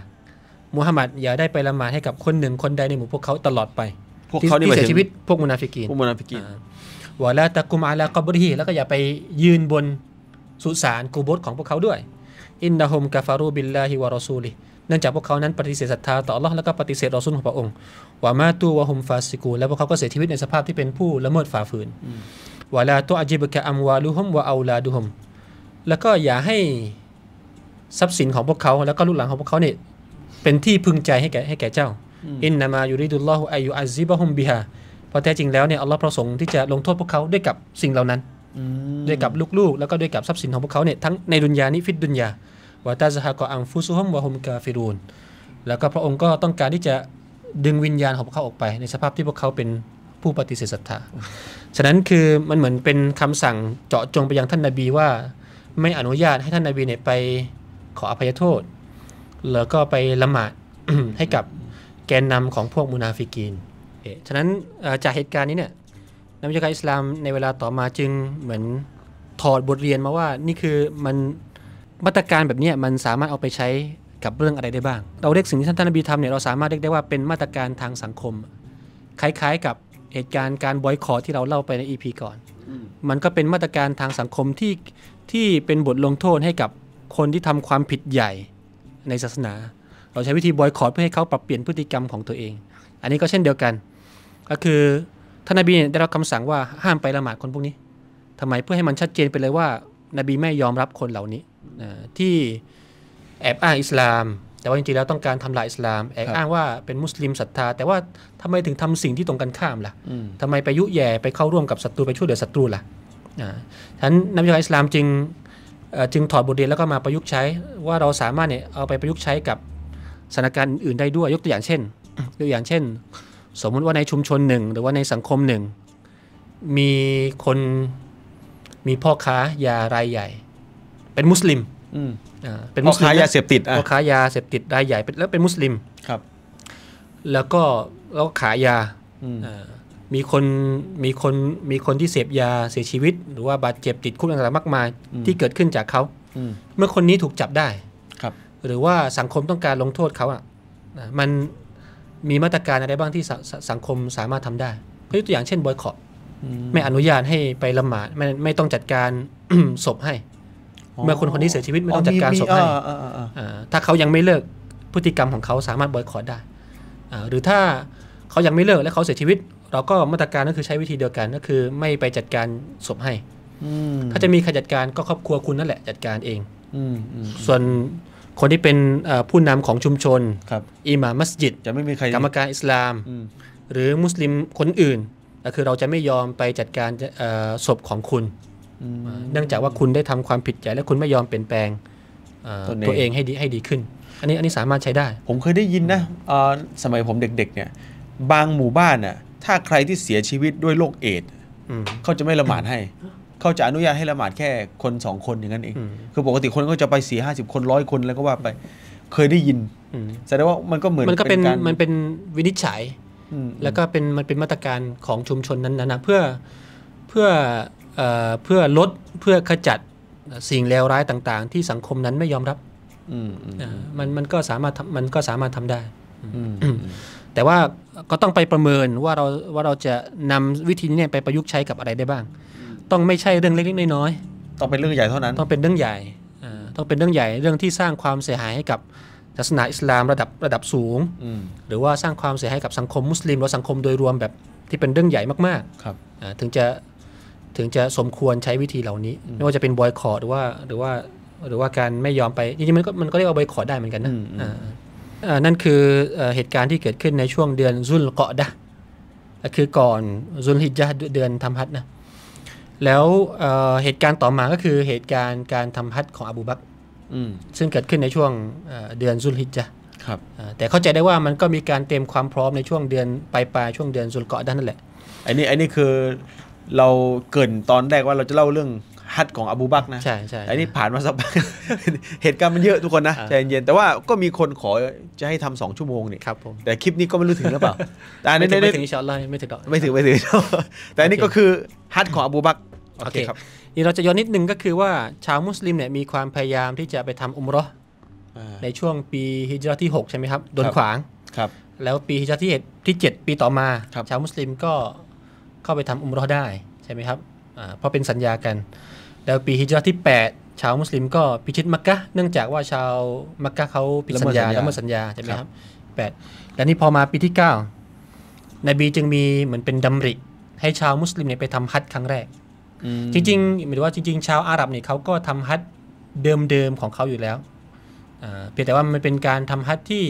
มุฮัมมัดอย่าได้ไปละหมาดให้กับคนหนึ่งคนใดในหมู่พวกเขาตลอดไป พวกเขาที่เสียชีวิตพวกมุนาฟิกีนพวกมุนาฟิกีนวะลาตะกุมอาลากอบริฮีแล้วก็อย่าไปยืนบนสุสานกูบดของพวกเขาด้วยอินนะฮุมกาฟารูบิลลาฮิวะรอซูลีเนื่องจากพวกเขานั้นปฏิเสธศรัทธาต่อ Allah แล้วก็ปฏิเสธรอซุลของพระองค์วะมาตูวะฮุมฟาสิกูแล้วพวกเขาก็เสียชีวิตในสภาพที่เป็นผู้ละเมิดฝ่าฝืนวะลาตุอัจิบกะอัมวาลูฮุมวะอาลาดูฮุมแล้วก็อย่าให้ทรัพย์สินของพวกเขาแล้วก็ลูกหลานของพวกเขาเนี่ยเป็นที่พึงใจให้แก่ให้แก่เจ้าอินนามายูริดุลลอฮุอายูอัซิบะฮุมบิฮาราะแท้จริงแล้วเนี่ยอัลลอฮ์ประสงค์ที่จะลงโทษพวกเขา ด้วยกับสิ่งเหล่านั้นด้วยกับลูกๆ แล้วก็ด้วยกับทรัพย์สินของพวกเขาเนี่ยทั้งในดุนยานี้ฟิดดุนยาวาตาซฮากออังฟุซุฮมวะฮุมกาฟิรูนแล้วก็พระองค์ก็ต้องการที่จะดึงวิญญาณของพวกเขาออกไป ในสภาพที่พวกเขาเป็นผู้ปฏิเสธศรัทธาฉะนั้นคือมันเหมือนเป็นคำสั่งเจาะจงไปยังท่านนาบีว่า ไม่อนุญาตให้ท่านนาบีเนี่ยไปขออภัยโทษ แล้วก็ไปละหมาดให้กับแกนนำของพวกมุนาฟิกีนเคฉะนั้นจากเหตุการณ์นี้เนี่ยนักวิชาการอิสลามในเวลาต่อมาจึงเหมือนถอดบทเรียนมาว่านี่คือมันมาตรการแบบนี้มันสามารถเอาไปใช้กับเรื่องอะไรได้บ้างเราเรียกสิ่งที่ท่านท่านนบีทำเนี่ยเราสามารถเรียกได้ว่าเป็นมาตรการทางสังคม คล้ายๆกับเหตุการณ์การบอยคอรที่เราเล่าไปใน EP ก่อน มันก็เป็นมาตรการทางสังคม ที่ที่เป็นบทลงโทษให้กับคนที่ทำความผิดใหญ่ในศาสนา เราใช้วิธีบอยคอรเพื่อให้เขาปรับเปลี่ยนพฤติกรรมของตัวเอง อันนี้ก็เช่นเดียวกันก็คือ ท่านนบีได้รับคำสั่งว่าห้ามไปละหมาดคนพวกนี้ ทำไมเพื่อให้มันชัดเจนไปเลยว่านบีไม่ยอมรับคนเหล่านี้ที่แอบ อ้างอิสลาม แต่ว่าจริงๆแล้วต้องการทำลายอิสลาม แอบอ้างว่าเป็นมุสลิมศรัทธาแต่ว่าทำไมถึงทำสิ่งที่ตรงกันข้ามล่ะทำไมไปยุแย่ไปเข้าร่วมกับศัตรูไปช่วยเหลือศัตรูล่ะฉะนั้นนักวิชาอิสลามจึงจึงถอดบทเรียนแล้วก็มาประยุกต์ใช้ว่าเราสามารถเนี่ยเอาไปประยุกต์ใช้กับสถานการณ์อื่นได้ด้วยยกตัวอย่างเช่นตัวอย่างเช่นสมมุติว่าในชุมชนหนึ่ง หรือว่าในสังคมหนึ่ง มีคนมีพ่อค้ายารายใหญ่ เป็นมุสลิมเป็นพ่อค้ายาเสพติดพ่อค้า ยาเสพติดรายใหญ่แล้วเป็นมุสลิมครับ แล้วก็แล้วขายยามีคนมีคนมีคนที่เสพยาเสียชีวิต หรือว่าบาดเจ็บติดคุกต่างๆมากมาย ที่เกิดขึ้นจากเขาเมื่อคนนี้ถูกจับได้ครับ หรือว่าสังคมต้องการลงโทษเขาอ่ะมันมีมาตรการอะไรบ้างที่สสังคมสามารถทำได้ยกตัวอย่างเช่น บอยคอตไม่อนุญาตให้ไปละหมาดไม่ไม่ต้องจัดการศพให้ เมื่อคนคนนี้เสียชีวิตไม่ต้องจัดการศพให้ถ้าเขายังไม่เลิกพฤติกรรมของเขาสามารถบอยคอรดได้หรือถ้าเขายังไม่เลิกและเขาเสียชีวิต เราก็มาตรการก็คือใช้วิธีเดียวกันก็คือไม่ไปจัดการศพให้ถ้าจะมีใครจัดการก็ครอบครัวคุณนั่นแหละ จัดการเองส่วนคนที่เป็นผู้นำของชุมชนอิหม่ามัสยิด จะไม่มีใครกรรมการอิสลาม หรือมุสลิมคนอื่นคือเราจะไม่ยอมไปจัดการศพของคุณ เนื่องจากว่าคุณได้ทำความผิดใจและคุณไม่ยอมเปลี่ยนแปลงตัวเองให้ดีให้ดีขึ้น อันนี้อันนี้สามารถใช้ได้ ผมเคยได้ยินนะสมัยผมเด็ก ๆเนี่ยบางหมู่บ้านน่ะถ้าใครที่เสียชีวิตด้วยโรคเอดเขาจะไม่ละหมาดให้เขาจะอนุญาตให้ละหมาดแค่คนสองคนอย่างนั้นเอง คือปกติคนก็จะไปสี่ห้าสิบคนร้อยคนแล้วก็ว่าไปเคยได้ยินแสดงว่ามันก็เหมือนมันก็เป็นมันเป็นวินิจฉัย แล้วก็เป็นมันเป็นมาตรการของชุมชนนั้นๆนะเพื่อเพื่อเพื่อลดเพื่อขจัดสิ่งเลวร้ายต่าง ๆ ที่สังคมนั้นไม่ยอมรับมันมันก็สามารถมันก็สามารถทำได้แต่ว่าก็ต้องไปประเมินว่าเราว่าเราจะนำวิธีนี้ไปประยุกต์ใช้กับอะไรได้บ้างต้องไม่ใช่เรื่องเล็กๆน้อยๆ ต้องเป็นเรื่องใหญ่เท่านั้น ต้องเป็นเรื่องใหญ่ต้องเป็นเรื่องใหญ่ เรื่องที่สร้างความเสียหายให้กับศาสนาอิสลามระดับระดับสูงหรือว่าสร้างความเสียหายกับสังคมมุสลิมหรือสังคมโดยรวมแบบที่เป็นเรื่องใหญ่มากๆ ครับถึงจะ ถึงจะสมควรใช้วิธีเหล่านี้ ไม่ว่าจะเป็นบอยคอรหรือว่าหรือว่าหรือว่าการไม่ยอมไปจริงๆมันก็มันก็เรียกว่าบอยคอรได้เหมือนกันนะนั่นคือเหตุการณ์ที่เกิดขึ้นในช่วงเดือนซุลเกาะดะคือก่อนซุลฮิจญะเดือนทำฮัตนะแล้วเเหตุการณ์ต่อมาก็คือเหตุการณ์การทำฮัดของอบูบักซึ่งเกิดขึ้นในช่วงเดือนซุลฮิจจ์ครับแต่เข้าใจได้ว่ามันก็มีการเตรียมความพร้อมในช่วงเดือนปลายปลายช่วงเดือนซุลกาะด้านนั่นแหละอันนี้อันนี้คือเราเกินตอนแรกว่าเราจะเล่าเรื่องฮัตของอบูบักนะ ใช่ใช่อันนี่ผ่านมาสักเหตุการณ์มันเยอะทุกคนนะใจเย็นแต่ว่าก็มีคนขอจะให้ทำสองชั่วโมงนี่ ครับผม แต่คลิปนี้ก็ไม่รู้ถึงหรือเปล่า แต่ไม่ถึงไม่ถึงช็อตเลยไม่ถึงไม่ถึง ไม่ถึง แต่อันนี้ก็คือฮัตของอบูบักโอเคครับนี่เราจะย้อนนิดนึงก็คือว่า ชาวมุสลิมเนี่ยมีความพยายามที่จะไปทำอุมรอในช่วงปีฮิจรัตที่6ใช่ไหมครับ โดนขวาง ครับ แล้วปีฮิจรัตที่ที่ 7 ปีต่อมา ชาวมุสลิมก็เข้าไปทำอุมรอได้ใช่ไหมครับเพราะเป็นสัญญากันแล้วปีฮิจรัตที่ 8 ชาวมุสลิมก็ พิชิต มักกะเนื่องจากว่าชาวมักกะเขาผิดสัญญา แล้วมือสัญญาใช่ไหมครับแปดแล้วนี่พอมาปีที่ 9 นบีจึงมีเหมือนเป็นดำริ ให้ชาวมุสลิมเนี่ยไปทำฮัทครั้งแรกจริงๆหมายว่าจริงๆชาวอาหรับเนี่ยเขาก็ทำฮัทเดิม ๆ ของเขาอยู่แล้วเพียงแต่ว่ามันเป็นการทำฮัทที่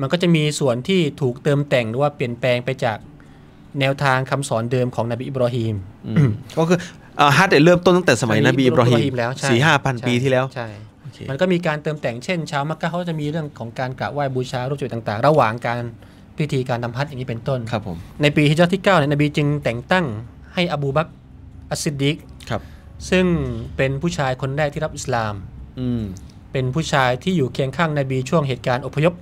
มันก็จะมีส่วนที่ถูกเติมแต่งหรือว่าเปลี่ยนแปลงไปจากแนวทางคำสอนเดิมของนบีอิบราฮิมก็คือฮัตเเริ่มต้นตั้งแต่สมัยนบีอิบรอฮิมแล้วสี่ห้าพันปีที่แล้วใช่ มันก็มีการเติมแต่งเช่น ชาวมักกะเขาจะมีเรื่องของการกราบไหว้บูชารูปจุดต่างๆ ระหว่างการพิธีการทำฮัตอย่างนี้เป็นต้นครับผมในปีฮิจรัตที่9เนี่ยนบีจึงแต่งตั้งให้อบูบักอัสซิดดิกครับ ซึ่งเป็นผู้ชายคนแรกที่รับอิสลาม อืมเป็นผู้ชายที่อยู่เคียงข้างนบีช่วงเหตุการณ์อพยพ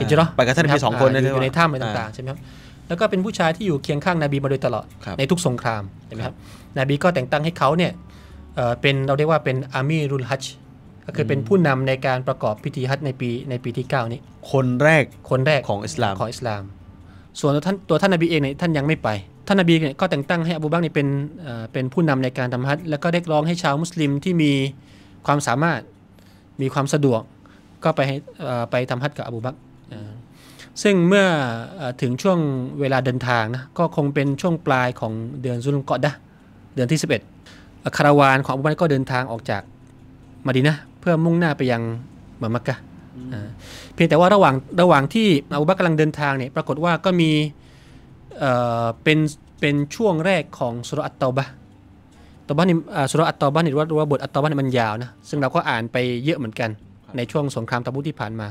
อิจรัตไปกับท่านนบีสองคนอยู่ในถ้ำอะไรต่างๆใช่ไหมครับ แล้วก็เป็นผู้ชายที่อยู่เคียงข้างนบีมาโดยตลอด ในทุกสงครามใช่ไหมครับนาบีก็แต่งตั้งให้เขาเนี่ยเป็น เราเรียกว่าเป็นอามีรุลฮัจก็คือเป็นผู้นำในการประกอบพิธีฮัจในปีในปีที่9นี้คนแรกคนแรกของอิสลามของอิสลามส่วนตัวท่านตัวท่านนบีเองเนี่ยท่านยังไม่ไป ท่านนบีเนี่ยก็แต่งตั้งให้อบูบักนี่เป็นเป็นผู้นำในการทำฮัจแล้วก็เรียกร้องให้ชาวมุสลิมที่มีความสามารถมีความสะดวกก็ไปไปทำฮัจกับอบูบักซึ่งเมื่อถึงช่วงเวลาเดินทางนะก็คงเป็นช่วงปลายของเดือนซุลกอดะเดือนที่ 11คาราวานของอุบัติก็เดินทางออกจากมาดีนะ เพื่อมุ่งหน้าไปยังมามักกะเพียงแต่ว่าระหว่างระหว่างที่อุบัติกำลังเดินทางเนี่ยปรากฏว่าก็มีเเป็นเป็นช่วงแรกของสุรอัตตบะตบ้านนี่สุรอัตตบ้านี่ว่าว่าบทอัตตบ้านี่มันยาวนะ ซึ่งเราก็อ่านไปเยอะเหมือนกันในช่วงสงครามตะบูที่ผ่านมา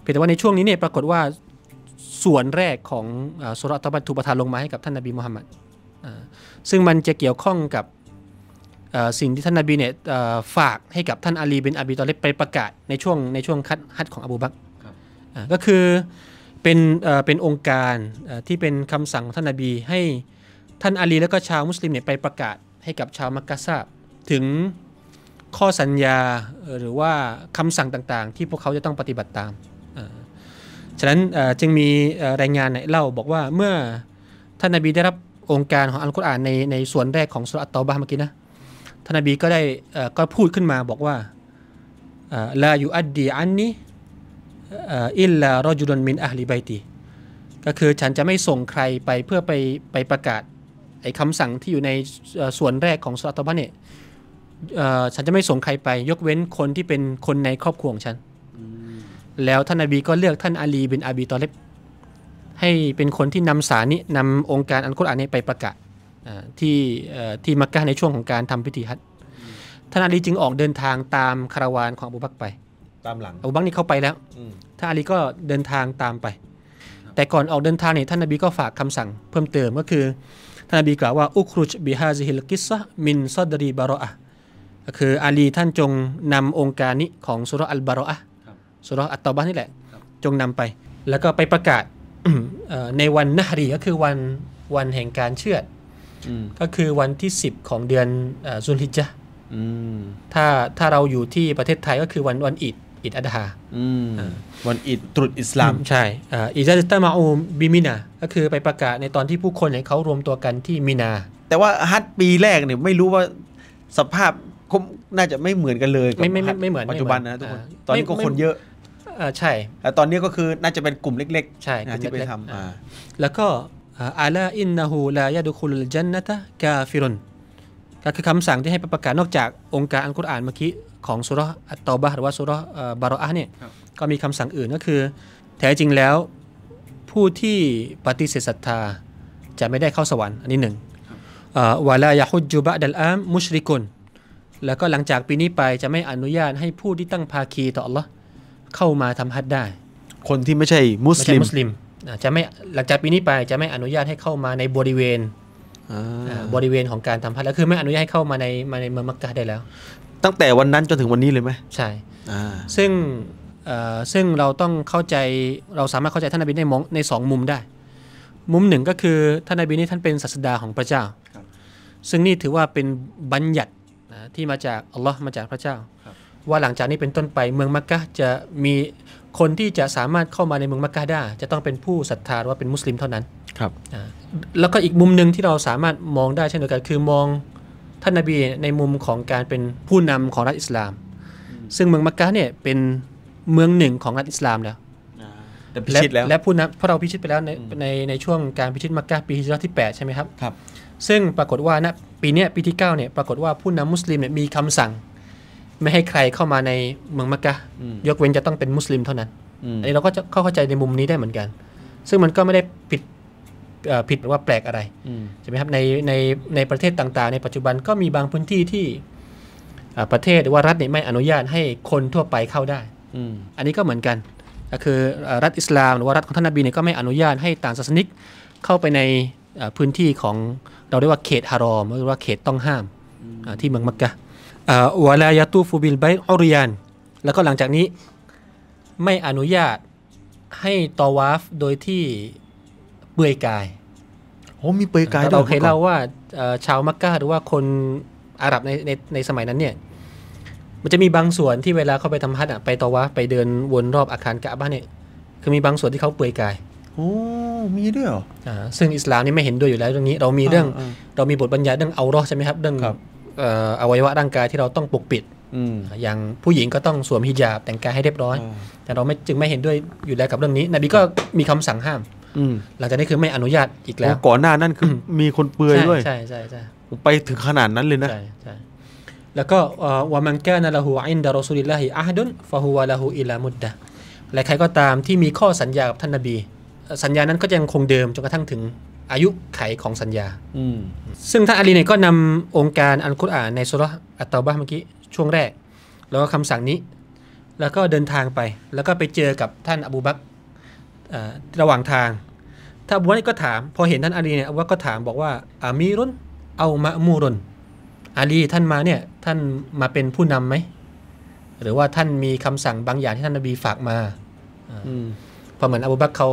เพียงแต่ว่าในช่วงนี้เนี่ยปรากฏว่าส่วนแรกของสุรอัตตบ้านถูกประทานลงมาให้กับท่านนบีมุฮัมมัดซึ่งมันจะเกี่ยวข้องกับสิ่งที่ท่านนบีเนี่ยฝากให้กับ ท่านอาลีบินอบีตอเลบไปประกาศในช่วงในช่วงคัดฮัดของอบูบักก็คือเป็นเป็นองค์การที่เป็นคำสั่งท่านนบีให้ท่านอาลี และก็ชาวมุสลิมเนี่ยไปประกาศให้กับชาวมักกะซาบถึงข้อสัญญาหรือว่าคำสั่งต่างๆ ที่พวกเขาจะต้องปฏิบัติตามฉะนั้นจึงมีรายงานเล่าบอกว่าเมื่อท่านนาบีได้รับองค์การของอัลกุรอานในในส่วนแรกของสุรัตตอบาเมื่อกี้นะท่านนบีก็ได้ก็พูดขึ้นมาบอกว่าลาอยู่อัดดีอันนี้อิลลารอจุดนมินอัลลไบตีก็คือฉันจะไม่ส่งใครไปเพื่อไปไปประกาศ ไอ้คำสั่งที่อยู่ในส่วนแรกของสุรัตตอบาเนี่ยฉันจะไม่ส่งใครไปยกเว้นคนที่เป็นคนในครอบครัวของฉัน แล้วท่านนบีก็เลือกท่านอาลีบินอาบีตอเลบให้เป็นคนที่นำสารนี้นำองค์การอันกุรอานนี้ไปประกาศที่ที่มักกะในช่วงของการทำพิธีฮัจท่านอาลีจึงออกเดินทางตามคาราวานของอบูบักไปตามหลังอบูบักนี่เขาไปแล้วท่านอาลีก็เดินทางตามไป แต่ก่อนออกเดินทางเนี่ยท่านนบีก็ฝากคำสั่งเพิ่มเติมก็คือ ท่านนบีกล่าวว่าอุครุชบิฮาซิฮิลกิสะมินซอดรีบารออะคืออาลีท่านจงนำองค์การนี้ของสุรอัลบารออะสุรอัตตบะนี่แหละจงนำไปแล้วก็ไปประกาศในวันนารีก็คือวันวันแห่งการเชื่อด ก็คือวันที่สิบของเดือนซุนฮิจะถ้าถ้าเราอยู่ที่ประเทศไทยก็คือวันวันอิดอิดอัดฮาวันอิดตรุษอิสลาม ใช่อิจาตมาอูบิมินา ก็คือไปประกาศในตอนที่ผู้คนเเขารวมตัวกันที่มินา แต่ว่าฮัตปีแรกเนี่ยไม่รู้ว่าสภาพน่าจะไม่เหมือนกันเลยไม่ไม่ไม่เหมือนปัจจุบันนะทุกคน ตอนนี้ก็คนเยอะใช่ ตอนนี้ก็คือน่าจะเป็นกลุ่มเล็ก ๆ ใช่ที่ไปทำแล้วก็อาลาอินนาฮูลายาดุคุลจันนตะกาฟิรุนก็คือคำสั่งที่ให้ประกาศนอกจากองค์การอัลกุรอานเมื่อกี้ของสุรอัตตอบะหรือว่าสุรบารออะเนี่ยก็มีคำสั่งอื่นก็คือแท้จริงแล้ว ผู้ที่ปฏิเสธศรัทธาจะไม่ได้เข้าสวรรค์อันนี้หนึ่งวาลายาฮุจูบะดัลอามมุชริกุนแล้วก็หลังจากปีนี้ไปจะไม่อนุญาตให้ผู้ที่ตั้งภาคีต่อหรอเข้ามาทำฮัจได้ คนที่ไม่ใช่มุสลิมมลมจะไม่หลังจากปีนี้ไปจะไม่อนุญาตให้เข้ามาในบริเวณบริเวณของการทำพัดแล้วคือไม่อนุญาตให้เข้ามาในมาในเมืองมักกะได้แล้ว ตั้งแต่วันนั้นจนถึงวันนี้เลยไหมใช่ซึ่งซึ่งเราต้องเข้าใจเราสามารถเข้าใจท่านอับีในมองในสองมุมได้ มุมหนึ่ง ก็คือท่านอับีนี่ท่านเป็นศาสดาของพระเจ้าซึ่งนี่ถือว่าเป็นบัญญัติที่มาจากอัลลอฮ์มาจากพระเจ้าว่าหลังจากนี้เป็นต้นไปเมืองมักกะจะมีคนที่จะสามารถเข้ามาในเมืองมักกะได้จะต้องเป็นผู้ศรัทธาว่าเป็นมุสลิมเท่านั้น ครับแล้วก็อีกมุมหนึ่งที่เราสามารถมองได้ เช่นเดียวกัน คือมองท่านนาบีในมุมของการเป็นผู้นำของรัฐอิสลาม ซึ่งเมืองมักกะเนี่ยเป็นเมืองหนึ่งของรัฐอิสลามแล้วและและผู้นำเพราะเราพิชิตไปแล้วในในในช่วงการพิชิตมักกะปีที่ที่8ใช่ไหมครับครับซึ่งปรากฏว่าณปีนี้ปีที่9เนี่ยปรากฏว่าผู้นำมุสลิมเนี่ยมีคำสั่งไม่ให้ใครเข้ามาในเมืองมักกะ ยกเว้นจะต้องเป็นมุสลิมเท่านั้น อันนี้เราก็จะเข้าใจในมุมนี้ได้เหมือนกัน ซึ่งมันก็ไม่ได้ผิดผิดว่าแปลกอะไรใช่ไหมครับ ในในในประเทศต่างๆ ในปัจจุบันก็มีบางพื้นที่ที่ประเทศหรือว่ารัฐเนี่ยไม่อนุญาตให้คนทั่วไปเข้าได้ อันนี้ก็เหมือนกัน ก็คือรัฐอิสลามหรือว่ารัฐของท่านนบีเนี่ยก็ไม่อนุญาตให้ต่างศาสนิกเข้าไปในพื้นที่ของเราเรียกว่าเขตฮารอม หรือว่าเขตต้องห้ามที่เมืองมักกะวลายาตูฟูบิลไบอุริยานแล้วก็หลังจากนี้ ไม่อนุญาตให้ตอวาฟโดยที่เปื่อยกายโอ้มีเปื่อยกายเราเคยเล่าว่าชาวมักกะหรือว่าคนอาหรับในในในสมัยนั้นเนี่ย มันจะมีบางส่วนที่เวลาเขาไปทำฮัทอ่ะ ไปตอวาฟไปเดินวนรอบอาคารกะบ้านเนี่ยคือมีบางส่วนที่เขาเปื่อยกายโอ้มีด้วยเหรออ่าซึ่งอิสลามนี่ไม่เห็นด้วยอยู่แล้วเรื่องนี้ เรามีเรื่อง เรามีบทบัญญัติเรื่องเอารอใช่ไหมครับเรื่องอวัยวะร่างกายที่เราต้องปกปิดอย่างผู้หญิงก็ต้องสวมฮิญาบแต่งกายให้เรียบร้อย แต่เราไม่จึงไม่เห็นด้วยอยู่แล้วกับเรื่องนี้นบีก็มีคำสั่งห้ามหลังจากนี้คือไม่อนุญาตอีกแล้ว ก่อนหน้านั้นคือมีคนเปือยด้วยใช่ใช่ใช่ไปถึงขนาดนั้นเลยนะใช่ใชแล้วก็วามังแกนละหูอินดารอสุลิลละฮิอาดุนฟะฮูวะละหูอิลามุดดะและใครก็ตามที่มีข้อสัญญากับท่านนบี สัญญานั้นก็ยังคงเดิมจนกระทั่งถึงอายุไขของสัญญา ซึ่งท่านอาลีเนี่ยก็นำองค์การอัลกุรอานในสุรอัตตาบะเมื่อกี้ช่วงแรก แล้วก็คำสั่งนี้ แล้วก็เดินทางไป แล้วก็ไปเจอกับท่านอบูบักระหว่างทางท่านอบูบักก็ถามพอเห็นท่านอาลีเนี่ยอบูบักก็ถามบอกว่าอามีรุนเอามะมูรุนอาลีท่านมาเนี่ยท่านมาเป็นผู้นำไหมหรือว่าท่านมีคำสั่งบางอย่างที่ท่านนบีฝากมาพอเหมือนอบูบักเขา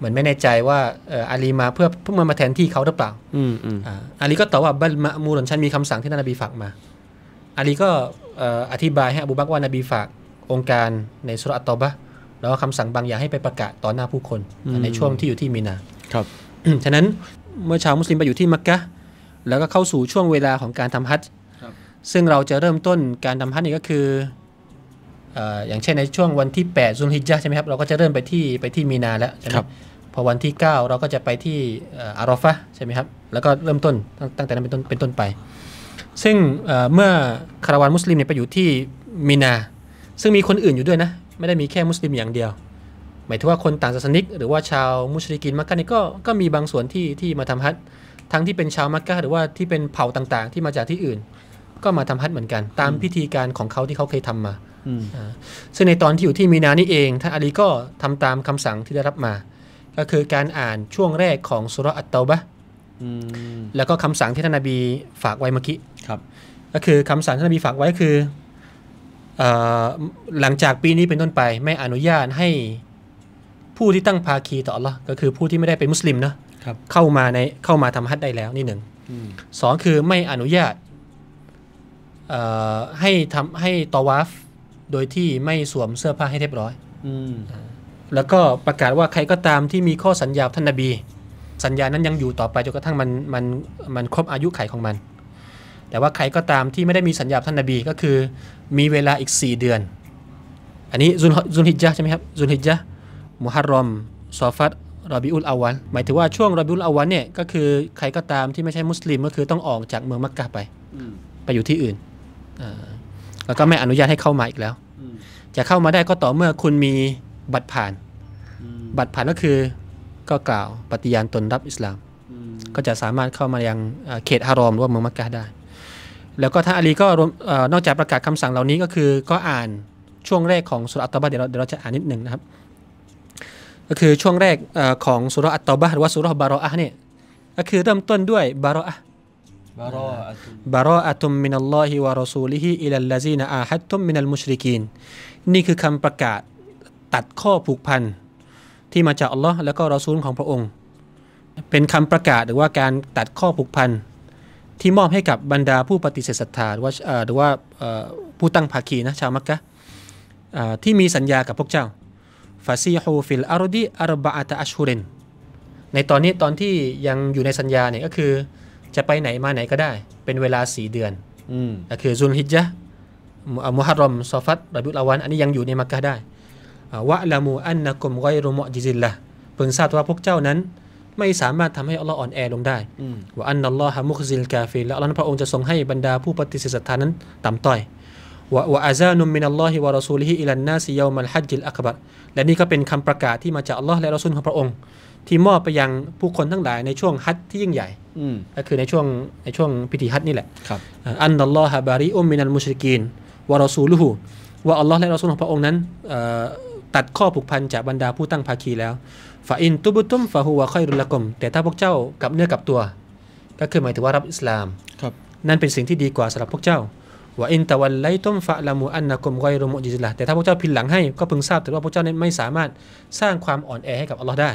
เหมือนไม่แน่ใจว่าอาลีมาเพื่อเพื่อมาแทนที่เขาหรือเปล่า อืมอ่าลีก็ตอบว่าบัลมามูลนฉันมีคำสั่งที่นบีฝากมา อาลีก็อธิบายให้อบูบักว่านบีฝากองค์การในสุรัตตบะแล้วคำสั่งบางอย่างให้ไปประกาศต่อหน้าผู้คนในช่วงที่อยู่ที่มีนา ครับ ฉะนั้นเมื่อชาวมุสลิมไปอยู่ที่มักกะแล้วก็เข้าสู่ช่วงเวลาของการทำฮัจจ์ซึ่งเราจะเริ่มต้นการทำฮัจ์นี่ก็คืออย่างเช่นในช่วงวันที่8ซุนฮิจญะใช่ไหมครับเราก็จะเริ่มไปที่ไปที่มีนาแล้วใช่ไหมพอวันที่ 9 เราก็จะไปที่อารอฟะใช่ไหมครับ แล้วก็เริ่มต้นตั้งแต่นั้นเป็นต้นเป็นต้นไป ซึ่งเมื่อคาราวานมุสลิมเนี่ยไปอยู่ที่มินา ซึ่งมีคนอื่นอยู่ด้วยนะ ไม่ได้มีแค่มุสลิมอย่างเดียว หมายถึงว่าคนต่างศาสนิกหรือว่าชาวมุชริกินมักกะนี่ก็ก็มีบางส่วนที่ที่มาทำฮัททั้งที่เป็นชาวมักกะหรือว่าที่เป็นเผ่าต่างๆ ที่มาจากที่อื่น ก็มาทำฮัทเหมือนกัน ตามพิธีการของเขาที่เขาเคยทำมาซึ่งในตอนที่อยู่ที่มีนานี่เองท่านอาลีก็ทำตามคำสั่งที่ได้รับมาก็คือการอ่านช่วงแรกของสุรอัตเตาบะแล้วก็คำสั่งที่ท่านนบีฝากไว้เมื่อกี้ก็คือคำสั่งท่านบีฝากไว้คือหลังจากปีนี้เป็นต้นไป ไม่อนุญาตให้ผู้ที่ตั้งภาคีต่อเหรอก็คือผู้ที่ไม่ได้เป็นมุสลิมเนาะเข้ามาในเข้ามาทำฮัทได้แล้วนี่หนึ่งสองคือไม่อนุญาตให้ทำให้ตอวาฟโดยที่ไม่สวมเสื้อผ้าให้เรียบร้อย อแล้วก็ประกาศว่าใครก็ตามที่มีข้อสัญญาท่านนาบี สัญญานั้นยังอยู่ต่อไปจนกระทั่งมันมันมันครบอายุไขของมัน แต่ว่าใครก็ตามที่ไม่ได้มีสัญญาท่านนาบีก็คือมีเวลาอีก4เดือน อันนี้ซุนซุนฮิจญะใช่ไหมครับซุนฮิจญะมุฮัรรอมซอฟัตรอบิอุลอาวันหมายถึงว่าช่วงรอบิอุลอาวันเนี่ยก็คือใครก็ตามที่ไม่ใช่มุสลิมก็คือต้องออกจากเมืองมักกะไปไปอยู่ที่อื่นแล้วก็ไม่อนุญาตให้เข้ามาอีกแล้วจะเข้ามาได้ก็ต่อเมื่อคุณมีบัตรผ่าน บัตรผ่านก็คือก็กล่าวปฏิญาณตนรับอิสลาม ก็จะสามารถเข้ามายังเขตฮารอมหรือว่าเมืองมักกะได้ แล้วก็ท่านอาลีก็นอกจากประกาศคำสั่งเหล่านี้ก็คือก็อ่านช่วงแรกของสุรัตตบะเดี๋ยวเราดี๋ยวเราจะอ่านนิดหนึ่งนะครับก็คือช่วงแรกของสุรัตตบะหรือว่าสุรบารออะเนี่ยก็คือเริ่มต้นด้วยบารออะบารออะตุมมินัลลอฮิวะรอซูลิฮิอิลัลลาซีนอาฮัดตุมมินัลมุชริกีนนี่คือคำประกาศตัดข้อผูกพันที่มาจากอัลลอฮ์แล้วก็รอซูลของพระองค์ เป็นคำประกาศหรือว่าการตัดข้อผูกพันที่มอบให้กับบรรดาผู้ปฏิเสธศรัทธาหรือว่าหรือว่าผู้ตั้งภาคีนะชาวมักกะที่มีสัญญากับพวกเจ้าฟาซีฮูฟิลอารดีอารบะอาตอัชฮูเรนในตอนนี้ตอนที่ยังอยู่ในสัญญาเนี่ยก็คือจะไปไหนมาไหนก็ได้ เป็นเวลาสี่เดือนอก็คือซุลฮิจญะมุฮัรรอมซอฟัตรบิุลอาวันอันนี้ยังอยู่ในมักกะได้วะละมูอันนะกุมไกรุมอจิซิลละเพิ่งทราบว่าพวกเจ้านั้น ไม่สามารถทำให้อัลลอฮ์อ่อนแอลงได้ว่าอันนัลลอฮะมุคซิลกาฟลและอัลลอฮ์พระองค์จะทรงให้บรรดาผู้ปฏิเสธศรัทธานั้นต่ำต้อยว่าอาซานุมินัลลอฮิวะรอซูลิฮิอิลันนาซิยามัลฮัจจิลอักบัรและนี่ก็เป็นคำประกาศที่มาจากอัลลอฮ์และรอซูลของพระองค์ที่มอบไปยังผู้คนทั้งหลายในช่วงฮัจที่ยิ่งใหญ่ก็คือในช่วงในช่วงพิธีฮัจนี่แหละอันนัลลอฮะบาริอุมมินัลมุชริกีนวะรอซูลุฮูว่าอัลลอฮ์และรอซูลของพระองค์นั้นตัดข้อผูกพันจากบรรดาผู้ตั้งภาคีแล้ว่าอินตุบุตุม่าหัวค่อยรุลกมแต่ถ้าพวกเจ้ากับเนื้อกับตัว ก็คือหมายถึงว่ารับอิสลามครับนั่นเป็นสิ่งที่ดีกว่าสำหรับพวกเจ้าว่าอินตะวันไลตุม่าละมูอันนะกมไกรมุจิลาแต่ถ้าพวกเจ้าพินหลังให้ก็พึงทราบแต่ว่าพวกเจ้านั้นไม่สามารถสร้างความอ่อนแอให้กับอัลลอฮ์ได้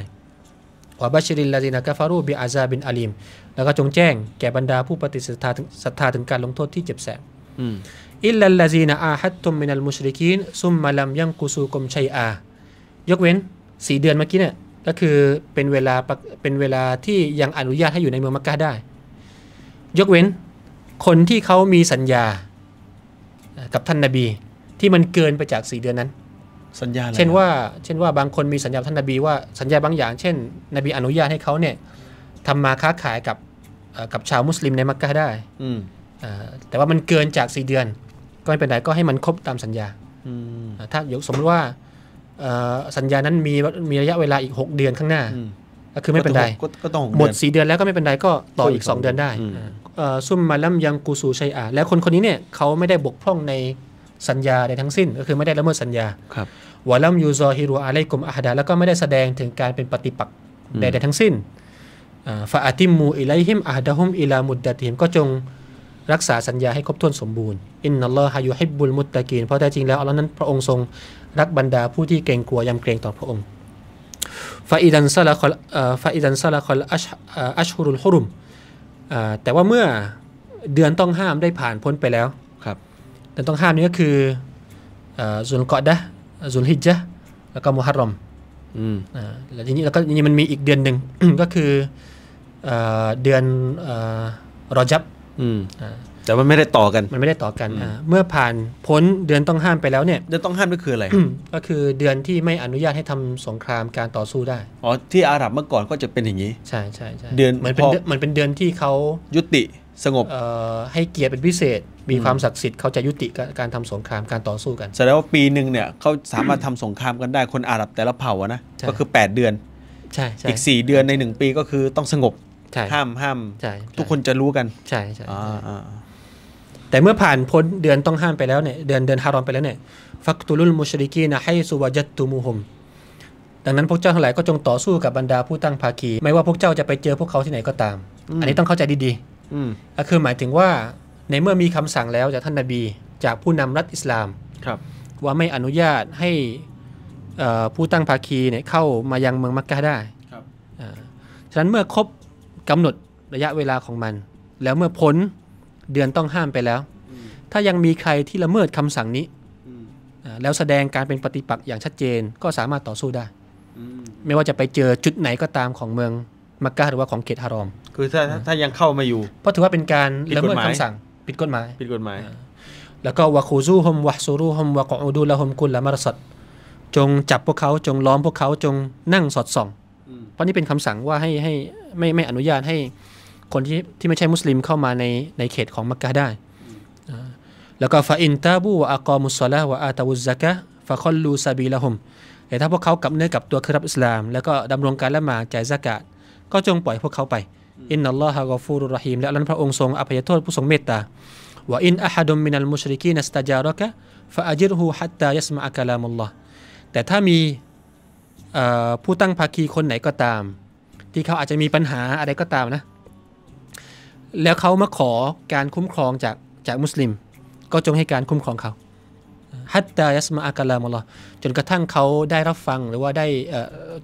วะบัชรินลาดินากาฟารูบิอาซาบินอาลีมแล้วก็จงแจ้งแก่บรรดาผู้ปฏิเสธศรัทธาถึงการลงโทษที่เจ็บแสบอิลลัลลาซีนอาฮัตตุมมินัลมุชริกีนซุมมาลัมยังกุซูกมชัยอายกเว้นสี่เดือนเมื่อกี้เนี่ย ก็คือเป็นเวลาเป็นเวลาที่ยังอนุญาตให้อยู่ในเมืองมักกะได้ ยกเว้น คนที่เขามีสัญญากับท่านนาบี ที่มันเกินไปจากสี่เดือนนั้น สัญญาเช่นว่าเช่นว่าบางคนมีสัญญาท่านนาบีว่าสัญญาบางอย่าง เช่น นบีอนุญาตให้เขาเนี่ยทำมาค้าขายกับกับชาวมุสลิมในมักกะได้ อืแต่ว่ามันเกินจากสี่เดือน ก็ไม่เป็นไรก็ให้มันครบตามสัญญาถ้ายกสมมติว่าสัญญานั้นมีมีระยะเวลาอีก6เดือนข้างหน้าก็คือไม่เป็นไรหมดสี่เดือนแล้วก็ไม่เป็นไรก็ต่ออีก 2 เดือนได้ซุ่มมาล้มยังกูสูชัยอาแล้วคนคนนี้เนี่ยเขาไม่ได้บกพร่องในสัญญาใดทั้งสิ้น ก็คือไม่ได้ละเมิดสัญญาครับวอลัมยูซอฮิรูอาไลกุมอาฮดาแล้วก็ไม่ได้แสดงถึงการเป็นปฏิปักษ์ใดใดทั้งสิ้นฟาอาติมูอิไลฮิมอาฮดาฮุมอิลามุดดะติมก็จงรักษาสัญญาให้ครบถ้วนสมบูรณ์ อินนัลลอฮายุฮิบุลมุตตะกีนเพราะแท้จริงแล้วอัลลอฮ์นั้นพระองค์ทรง รักบรรดาผู้ที่เกรงกลัวยำเกรงต่อพระองค์ ฟาอิดันซาลาคอลฟาอิดันซาลาคอลอัชฮุรุลฮุรุม แต่ว่าเมื่อเดือนต้องห้ามได้ผ่านพ้นไปแล้วครับเดือนต้องห้ามนี้ก็คือซุลกอดะซุลฮิจะแล้วก็มุฮัรรอมแล้วทีนี้แล้วก็มันมีอีกเดือนหนึ่งก็คือเดือนรอจับอืมแต่มันไม่ได้ต่อกันมันไม่ได้ต่อกัน เมื่อผ่านพ้นเดือนต้องห้ามไปแล้วเนี่ยเดือนต้องห้ามก็คืออะไร ก็คือเดือนที่ไม่อนุญาตให้ทำสงครามการต่อสู้ได้อ๋อที่อาหรับเมื่อก่อนก็จะเป็นอย่างนี้ใช่ใช่ใช่เดือนมันเป็นมันเป็นเดือนที่เขายุติสงบให้เกียรติเป็นพิเศษ มีความศักดิ์สิทธิ์เขาจะยุติการทำสงครามการต่อสู้กันแสดงว่าปีหนึ่งเนี่ยเขาสามารถทำสงครามกันได้คนอาหรับแต่ละเผ่านะก็คือ 8 เดือนใช่อีก 4 เดือนใน 1 ปีก็คือต้องสงบห้ามห้ามใช่ทุกคนจะรู้กัน ใช่ใช่แต่เมื่อผ่านพ้นเดือนต้องห้ามไปแล้วเนี่ยเดือนเดือนฮารอมไปแล้วเนี่ย ฟักตุลุลมุชริกีนะให้สุวาจตุมูฮุมดังนั้นพวกเจ้าทั้งหลายก็จงต่อสู้กับบรรดาผู้ตั้งภาคี ไม่ว่าพวกเจ้าจะไปเจอพวกเขาที่ไหนก็ตาม อันนี้ต้องเข้าใจดีๆือคือหมายถึงว่า ในเมื่อมีคำสั่งแล้วจากท่านนบี จากผู้นำรัฐอิสลามครับ ว่าไม่อนุญาตให้ผู้ตั้งภาคีเนี่ยเข้ามายังเมืองมักกะได้ครับฉะนั้นเมื่อครบกำหนดระยะเวลาของมัน แล้วเมื่อพ้นเดือนต้องห้ามไปแล้ว ถ้ายังมีใครที่ละเมิดคำสั่งนี้แล้วแสดงการเป็นปฏิปักษ์อย่างชัดเจนก็สามารถต่อสู้ได้ไม่ว่าจะไปเจอจุดไหนก็ตามของเมืองมักกะหรือว่าของเขตฮารอม คือถ้าถ้ายังเข้ามาอยู่เพราะถือว่าเป็นการละเมิดคำสั่งปิดกฎหมายปิดกฎหมาย แล้วก็วะคูซูฮมวะซูรูฮมวะกอดูละฮมกุลละมารสัดจงจับพวกเขาจงล้อมพวกเขาจงนั่งสอดส่องเพราะนี่เป็นคำสั่งว่าให้ให้ไม่ไม่อนุญาตให้คนที่ที่ไม่ใช่มุสลิมเข้ามาในในเขตของมักกะได้แล้วก็ฟาอินตาบูวะอากอมุสซลาวะอาตาวุซักะฟาคอลลูซาบีละฮุมแต่ถ้าพวกเขากลับเนื้อกลับตัวคือรับอิสลามแล้วก็ดำรงการละหมาดจ่ายซากาตก็จงปล่อยพวกเขาไป อินนัลลอฮะกอฟูรุรหิมและอัลลอฮ์พระองค์ทรงอภัยโทษผู้ทรงเมตตา ว่าอินอะฮัดุมมินัลมุชริกีนัสตาจาระกะ ฟาอัจิรฮูฮัตตา ยัสมาอักลามุลลอฮ์แต่ถ้ามีผู้ตั้งภาคีคนไหนก็ตามที่เขาอาจจะมีปัญหาอะไรก็ตามนะ แล้วเขามาขอการคุ้มครองจากจากมุสลิม ก็จงให้การคุ้มครองเขาฮัตตายัสมาอากาลามอัลลอฮ์จนกระทั่งเขาได้รับฟังหรือว่าได้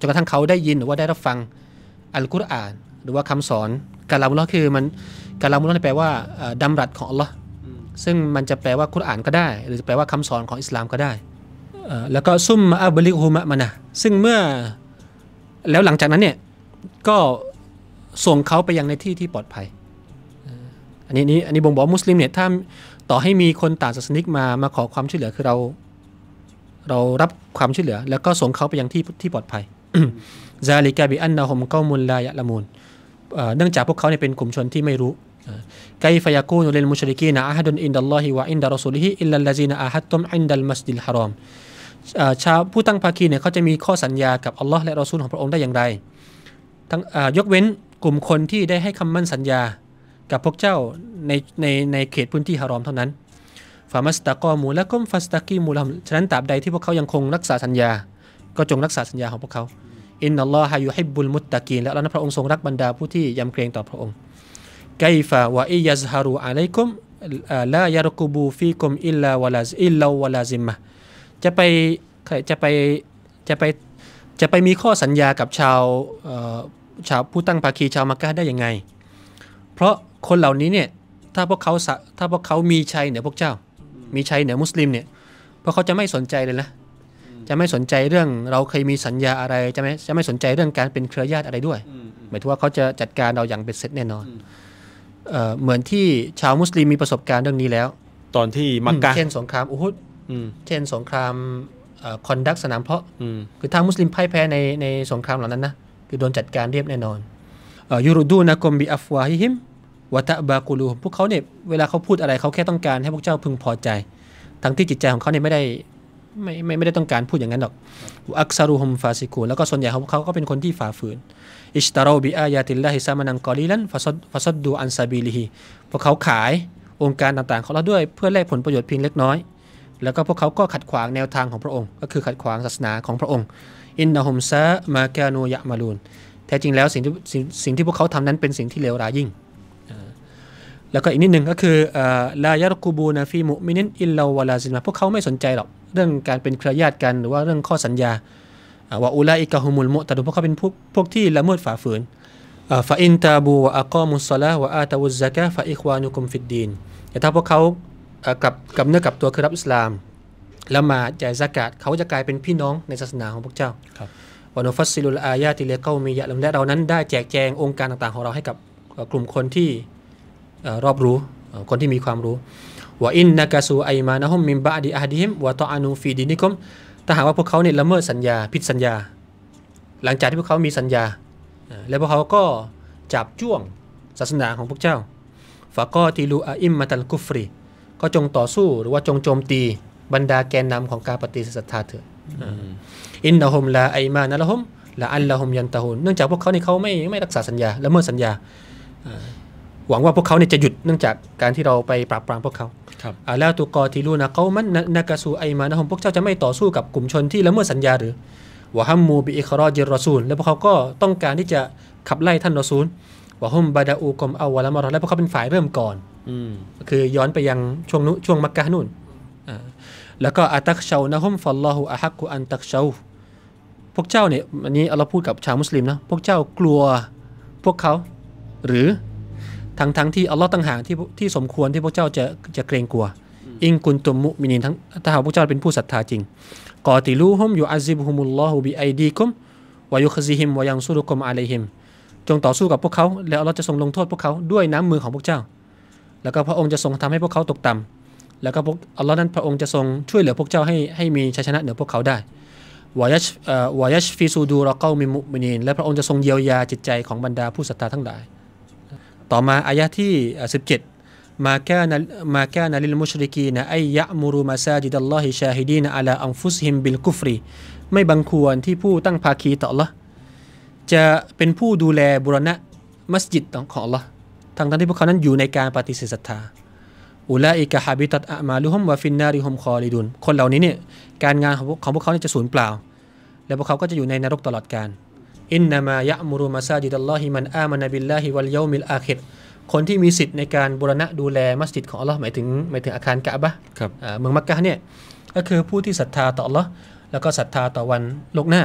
จนกระทั่งเขาได้ยิน หรือว่าได้รับฟังอัลกุรอาน หรือว่าคำสอนกาลามุลลอฮ์คือมันกาลามุลลอฮ์แปลว่าดำรัดของอัลลอฮ์ซึ่งมันจะแปลว่าคุรอานก็ได้ หรือแปลว่าคำสอนของอิสลามก็ได้ แล้วก็ซุ่มมาอับลิกฮุมะมานะ ซึ่งเมื่อแล้วหลังจากนั้นเนี่ยก็ส่งเขาไปยังในที่ที่ปลอดภัย อันนี้นี้อันนี้บ่งบอกมุสลิมเนี่ยถ้าต่อให้มีคนต่างศาสนิกมามาขอความช่วยเหลือคือเรา เรารับความช่วยเหลือ แล้วก็ส่งเขาไปยังที่ที่ปลอดภัย ซาลิกาบิอันนาฮมกอมุลลายะละมูล เนื่องจากพวกเขาเนี่ยเป็นกลุ่มชนที่ไม่รู้ไกฟยากูนุลนมุชริกีนะอาฮัดุนอินดัลลอฮิวะอินดารอซูลิฮิอิลลัลลาซีนะอาฮัดตุมอินดัลมัสดิลฮารอมชาวผู้ตั้งภาคีเนี่ยเขาจะมีข้อสัญญากับอัลลอฮ์และรอซูลของพระองค์ได้อย่างไรทั้งยกเว้นกลุ่มคนที่ได้ให้คำมั่นสัญญากับพวกเจ้าในในในเขตพื้นที่ฮารอมเท่านั้นฟามัสตะกอมูและก็ฟัสตะกีมูลามฉะนั้นตราบใดที่พวกเขายังคงรักษาสัญญา ก็จงรักษาสัญญาของพวกเขาอินนัลลอฮะยูฮิบุลมุตตะกีนและอัลลอฮ์พระองค์ทรงรักบรรดาผู้ที่ยำเกรงต่อพระองค์ไกฟาวะอิยัซฮารูอะลัยกุมลายารกูบูฟีกุมอิลลาวะลาอิลลาวะลาซิมะจะไปจะไปจะไปจะไปมีข้อสัญญากับชาวชาวผู้ตั้งภาคีชาวมักกะได้ยังไง เพราะคนเหล่านี้เนี่ยถ้าพวกเขาถ้าพวกเขามีชัยเหนือพวกเจ้า มีชัยเหนือมุสลิมเนี่ยพวกเขาจะไม่สนใจเลยนะจะไม่สนใจเรื่องเราเคยมีสัญญาอะไรจะไม่จะไม่สนใจเรื่องการเป็นเครือญาติอะไรด้วยหมายถึงว่าเขาจะจัดการเราอย่างเป็นเสร็จแน่นอนเออเหมือนที่ชาวมุสลิมมีประสบการณ์เรื่องนี้แล้ว ตอนที่มักกะเช่น สงครามอุฮุดเช่น สงครามคอนดักสนามเพาะคือทางมุสลิมพ่ายแพ้ในในสงครามเหล่านั้นนะือโดนจัดการเรียบแน่นอนยูรุดูนะกมบีอัฟวาฮิฮิมวะตะบากูลูพวกเขาเนี่ยเวลาเขาพูดอะไรเขาแค่ต้องการให้พวกเจ้าพึงพอใจ ทั้งที่จิตใจของเขาเนี่ยไม่ได้ไม่ไม่ไม่ได้ต้องการพูดอย่างนั้นหรอก อักซารูฮุมฟาซิกูแล้วก็ส่วนใหญ่ขาเขาก็เป็นคนที่ฝ่าฝืน อิชตารอบิอายาติลลาฮิซามานังกอรีลันฟาซดฟาซดดูอันซาบิลีฮีพวกเขาขายองค์การต่างๆของเราด้วยเพื่อแลกผลประโยชน์เพียงเล็กน้อย แล้วก็พวกเขาก็ขัดขวางแนวทางของพระองค์ ก็คือขัดขวางศาสนาของพระองค์อินนาฮุมซะมาแกนโนยะมาลูนแท้จริงแล้ว สิ่งที่สิ่งที่พวกเขาทำนั้นเป็นสิ่งที่เลวร้ายยิ่ง แล้วก็อีกนิดหนึ่งก็คือลายารกูบูนาฟีมุมินินอิลลาวลาซินมาพวกเขาไม่สนใจหรอก เรื่องการเป็นเครือญาติกันหรือว่าเรื่องข้อสัญญา ว่าอุลาอิกะฮุมุลโมตัดูพวกเขาเป็นพวกพวกที่ละเมิดฝ่าฝืนฟาอินตาบูวะอักอมุสลาวะอาตาวุซะกะฟาอิควานุกุมฟิดดีนแต่ถ้าพวกเขากลับกับเนื้อกับตัวคือรับอิสลามแล้วมาจ่ายสกาดเขาจะกลายเป็นพี่น้องในศาสนาของพวกเจ้า ครับวานอฟัสซิลุลอาญาติเลกามียะลำและเรานั้นได้แจกแจงองค์การต่างๆของเราให้กับกลุ่มคนที่รอบรู้คนที่มีความรู้ว่าอินนากาซูไอมานะฮุมมิมบาดีอาดิฮิมวะตออานูฟีดินิคมถ้าหากว่าพวกเขาเนี่ยละเมิดสัญญาผิดสัญญา หลังจากที่พวกเขามีสัญญา แล้วพวกเขาก็จับจ้วงศาสนาของพวกเจ้าฟะกอติลูอาอิมมาตัลกุฟรีก็จงต่อสู้หรือว่าจงโจมตีบรรดาแกนนำของการปฏิเสธศรัทธาเถิดอินนะฮุมลาไอมานะละฮุมละอันละฮุมยันตะฮุนเนื่องจากพวกเขาเนี่ยเขาไม่ไม่รักษาสัญญาและเมื่อสัญญาหวังว่าพวกเขาเนี่ยจะหยุดเนื่องจากการที่เราไปปราบปรามพวกเขาครับอาลวตุกอทีลูนะเขามันนากาสูไอมานะฮุมพวกเจ้าจะไม่ต่อสู้กับกลุ่มชนที่ละเมิดสัญญา หรือ วะฮัมมูบิอิครอจิรอซูล แล้วพวกเขาก็ต้องการที่จะขับไล่ท่านรอซูล วะฮุมบาดาอูกอมอาวะละมารอและพวกเขาเป็นฝ่ายเริ่มก่อน อืมคือย้อนไปยังช่วงนู้ช่วงมักกะนู่นแล้วก็อัตักชาวนะฮุมฟัลลอฮุอะฮักกุอันตักชาวพวกเจ้าเนี่ยอันนี้เราพูดกับชาวมุสลิมนะพวกเจ้ากลัวพวกเขา หรือทั้งทั้งที่อัลลอฮ์ตั้งหางที่ที่สมควรที่พวกเจ้าจะจะเกรงกลัวอิงกุนตุมุมินินทั้งถ้าหากพวกเจ้าเป็นผู้ศรัทธาจริงกอติลูฮุมยูอัซิบฮุมุลลอฮุบิไอดีกุมวายุคซิฮิมวายังสุรุกมอะลัยฮิมจงต่อสู้กับพวกเขา แล้วเราจะทรงลงโทษพวกเขาด้วยน้ำมือของพวกเจ้า แล้วก็พระองค์จะทรงทำให้พวกเขาตกต่ำแล้วก็พวกอัลลอฮ์นั้นพระองค์จะทรงช่วยเหลือพวกเจ้าให้ให้มีชัยชนะเหนือพวกเขาได้ วายชวายชฟิซูดูรอเกลมิมุมินีนและพระองค์จะทรงเยียวยาจิตใจของบรรดาผู้ศรัทธาทั้งหลาย ต่อมาอายะที่สิบเจ็ดมาแกนมาแกนลิลมุชริกีนะไอยะมูรุมาซาจิดัลลอฮิชาฮิดีนอัลาอังฟุสฮิมบิลกุฟรี ไม่บังควรที่ผู้ตั้งภาคีต่อ a l l จะเป็นผู้ดูแลบุรณะมัสยิดของ Allah ทั้งที่พวกเขานั้นอยู่ในการปฏิเสธศรัทธาอุลาอิกะฮาบิตัดอะมาลุฮุมวาฟินนาริฮุมคอริดุนคนเหล่านี้เนี่ยการงานของพวกเขาจะสูญเปล่า และพวกเขาก็จะอยู่ในนรกตลอดกาลอินนามายะมุรุมาซาดิดัลลอฮิมันอามานะบิลลาฮิวัลยอมิลอาคิรคนที่มีสิทธิ์ในการบูรณะดูแลมัสยิดของอัลลอฮ์หมายถึงหมายถึงอาคารกะบะเมืองมักกะเนี่ยก็คือผู้ที่ศรัทธาต่ออัลลอฮ์แล้วก็ศรัทธาต่อวันโลกหน้า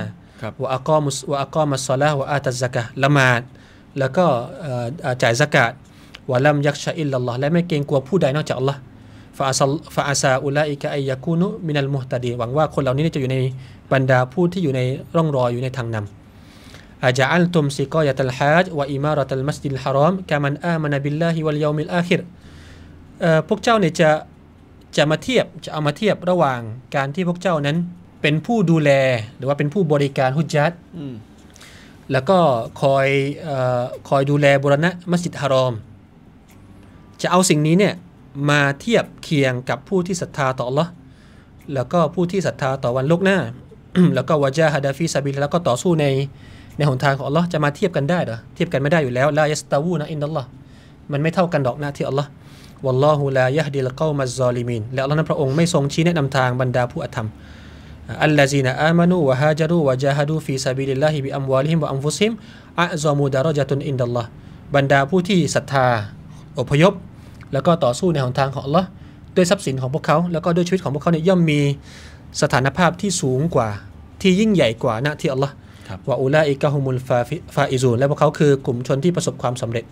วะอากอมุสวะอากอมัสซอลาวะอาตัซซะกะละมาดแล้วก็จ่ายสกาดวะลัมยักชะอิลลัลลอฮ์และไม่เกรงกลัวผู้ใดนอกจากอัลลอฮ์ฟาอัลฟาอัซาอุลัอิกะไอยะกูนุมินัลมุฮตาดีหวังว่าคนเหล่านี้จะอยู่ในบรรดาผู้ที่อยู่ในร่องรอยอยู่ในทางนำอาจาอัลตุมซิกอยะตัลฮัจวะอิมาระตัลมัสยิดฮารอมกามันอามานะบิลลาฮิวัลยามิลอาคิรพวกเจ้าเนี่ยจะจะมาเทียบจะเอามาเทียบระหว่างการที่พวกเจ้านั้นเป็นผู้ดูแลหรือว่าเป็นผู้บริการฮุจัดแล้วก็คอยอคอยดูแลบุรณะมัสยิดฮารอมจะเอาสิ่งนี้เนี่ยมาเทียบเคียงกับผู้ที่ศรัทธาต่อหรอแล้วก็ผู้ที่ศรัทธาต่อวันลกหน้า แล้วก็วาจาฮาดาฟีซาบิล แล้วก็ต่อสู้ในในหนทางของอัลลอฮ์จะมาเทียบกันได้เหรอเทียบกันไม่ได้อยู่แล้วลายสตาวูนะอินดัลลอฮ์มันไม่เท่ากันดอกนะที่อัลลอฮ์วัลลอฮูลายะดีละกอมาซอลิมิน แล้วอัลลอฮ์นั้นพระองค์ไม่ทรงชี้แนะนำทางบรรดาผู้อธรรมอัลลาซีนอามานูวะฮาจารูวะจาฮาดูฟีซาบิลิลลาฮิบิอัมวาลิฮิมวะอัมฟุซิมอัซอมูดารอจัตุนอินดัลลอฮ์บรรดาผู้ที่ศรัทธาอพยพแล้วก็ต่อสู้ในหนทางของอัลลอฮ์ด้วยทรัพย์สินของพวกเขาแล้วก็ด้วยชีวิตของพวกเขาเนี่ยย่อมมีสถานภาพที่สูงกว่าที่ยิ่งใหญ่กว่าณที่อัลลอฮ์ว่าอุลาอิกะฮุมุลฟาฟาอิซูนและพวกเขาคือกลุ่มชนที่ประสบความสำเร็จ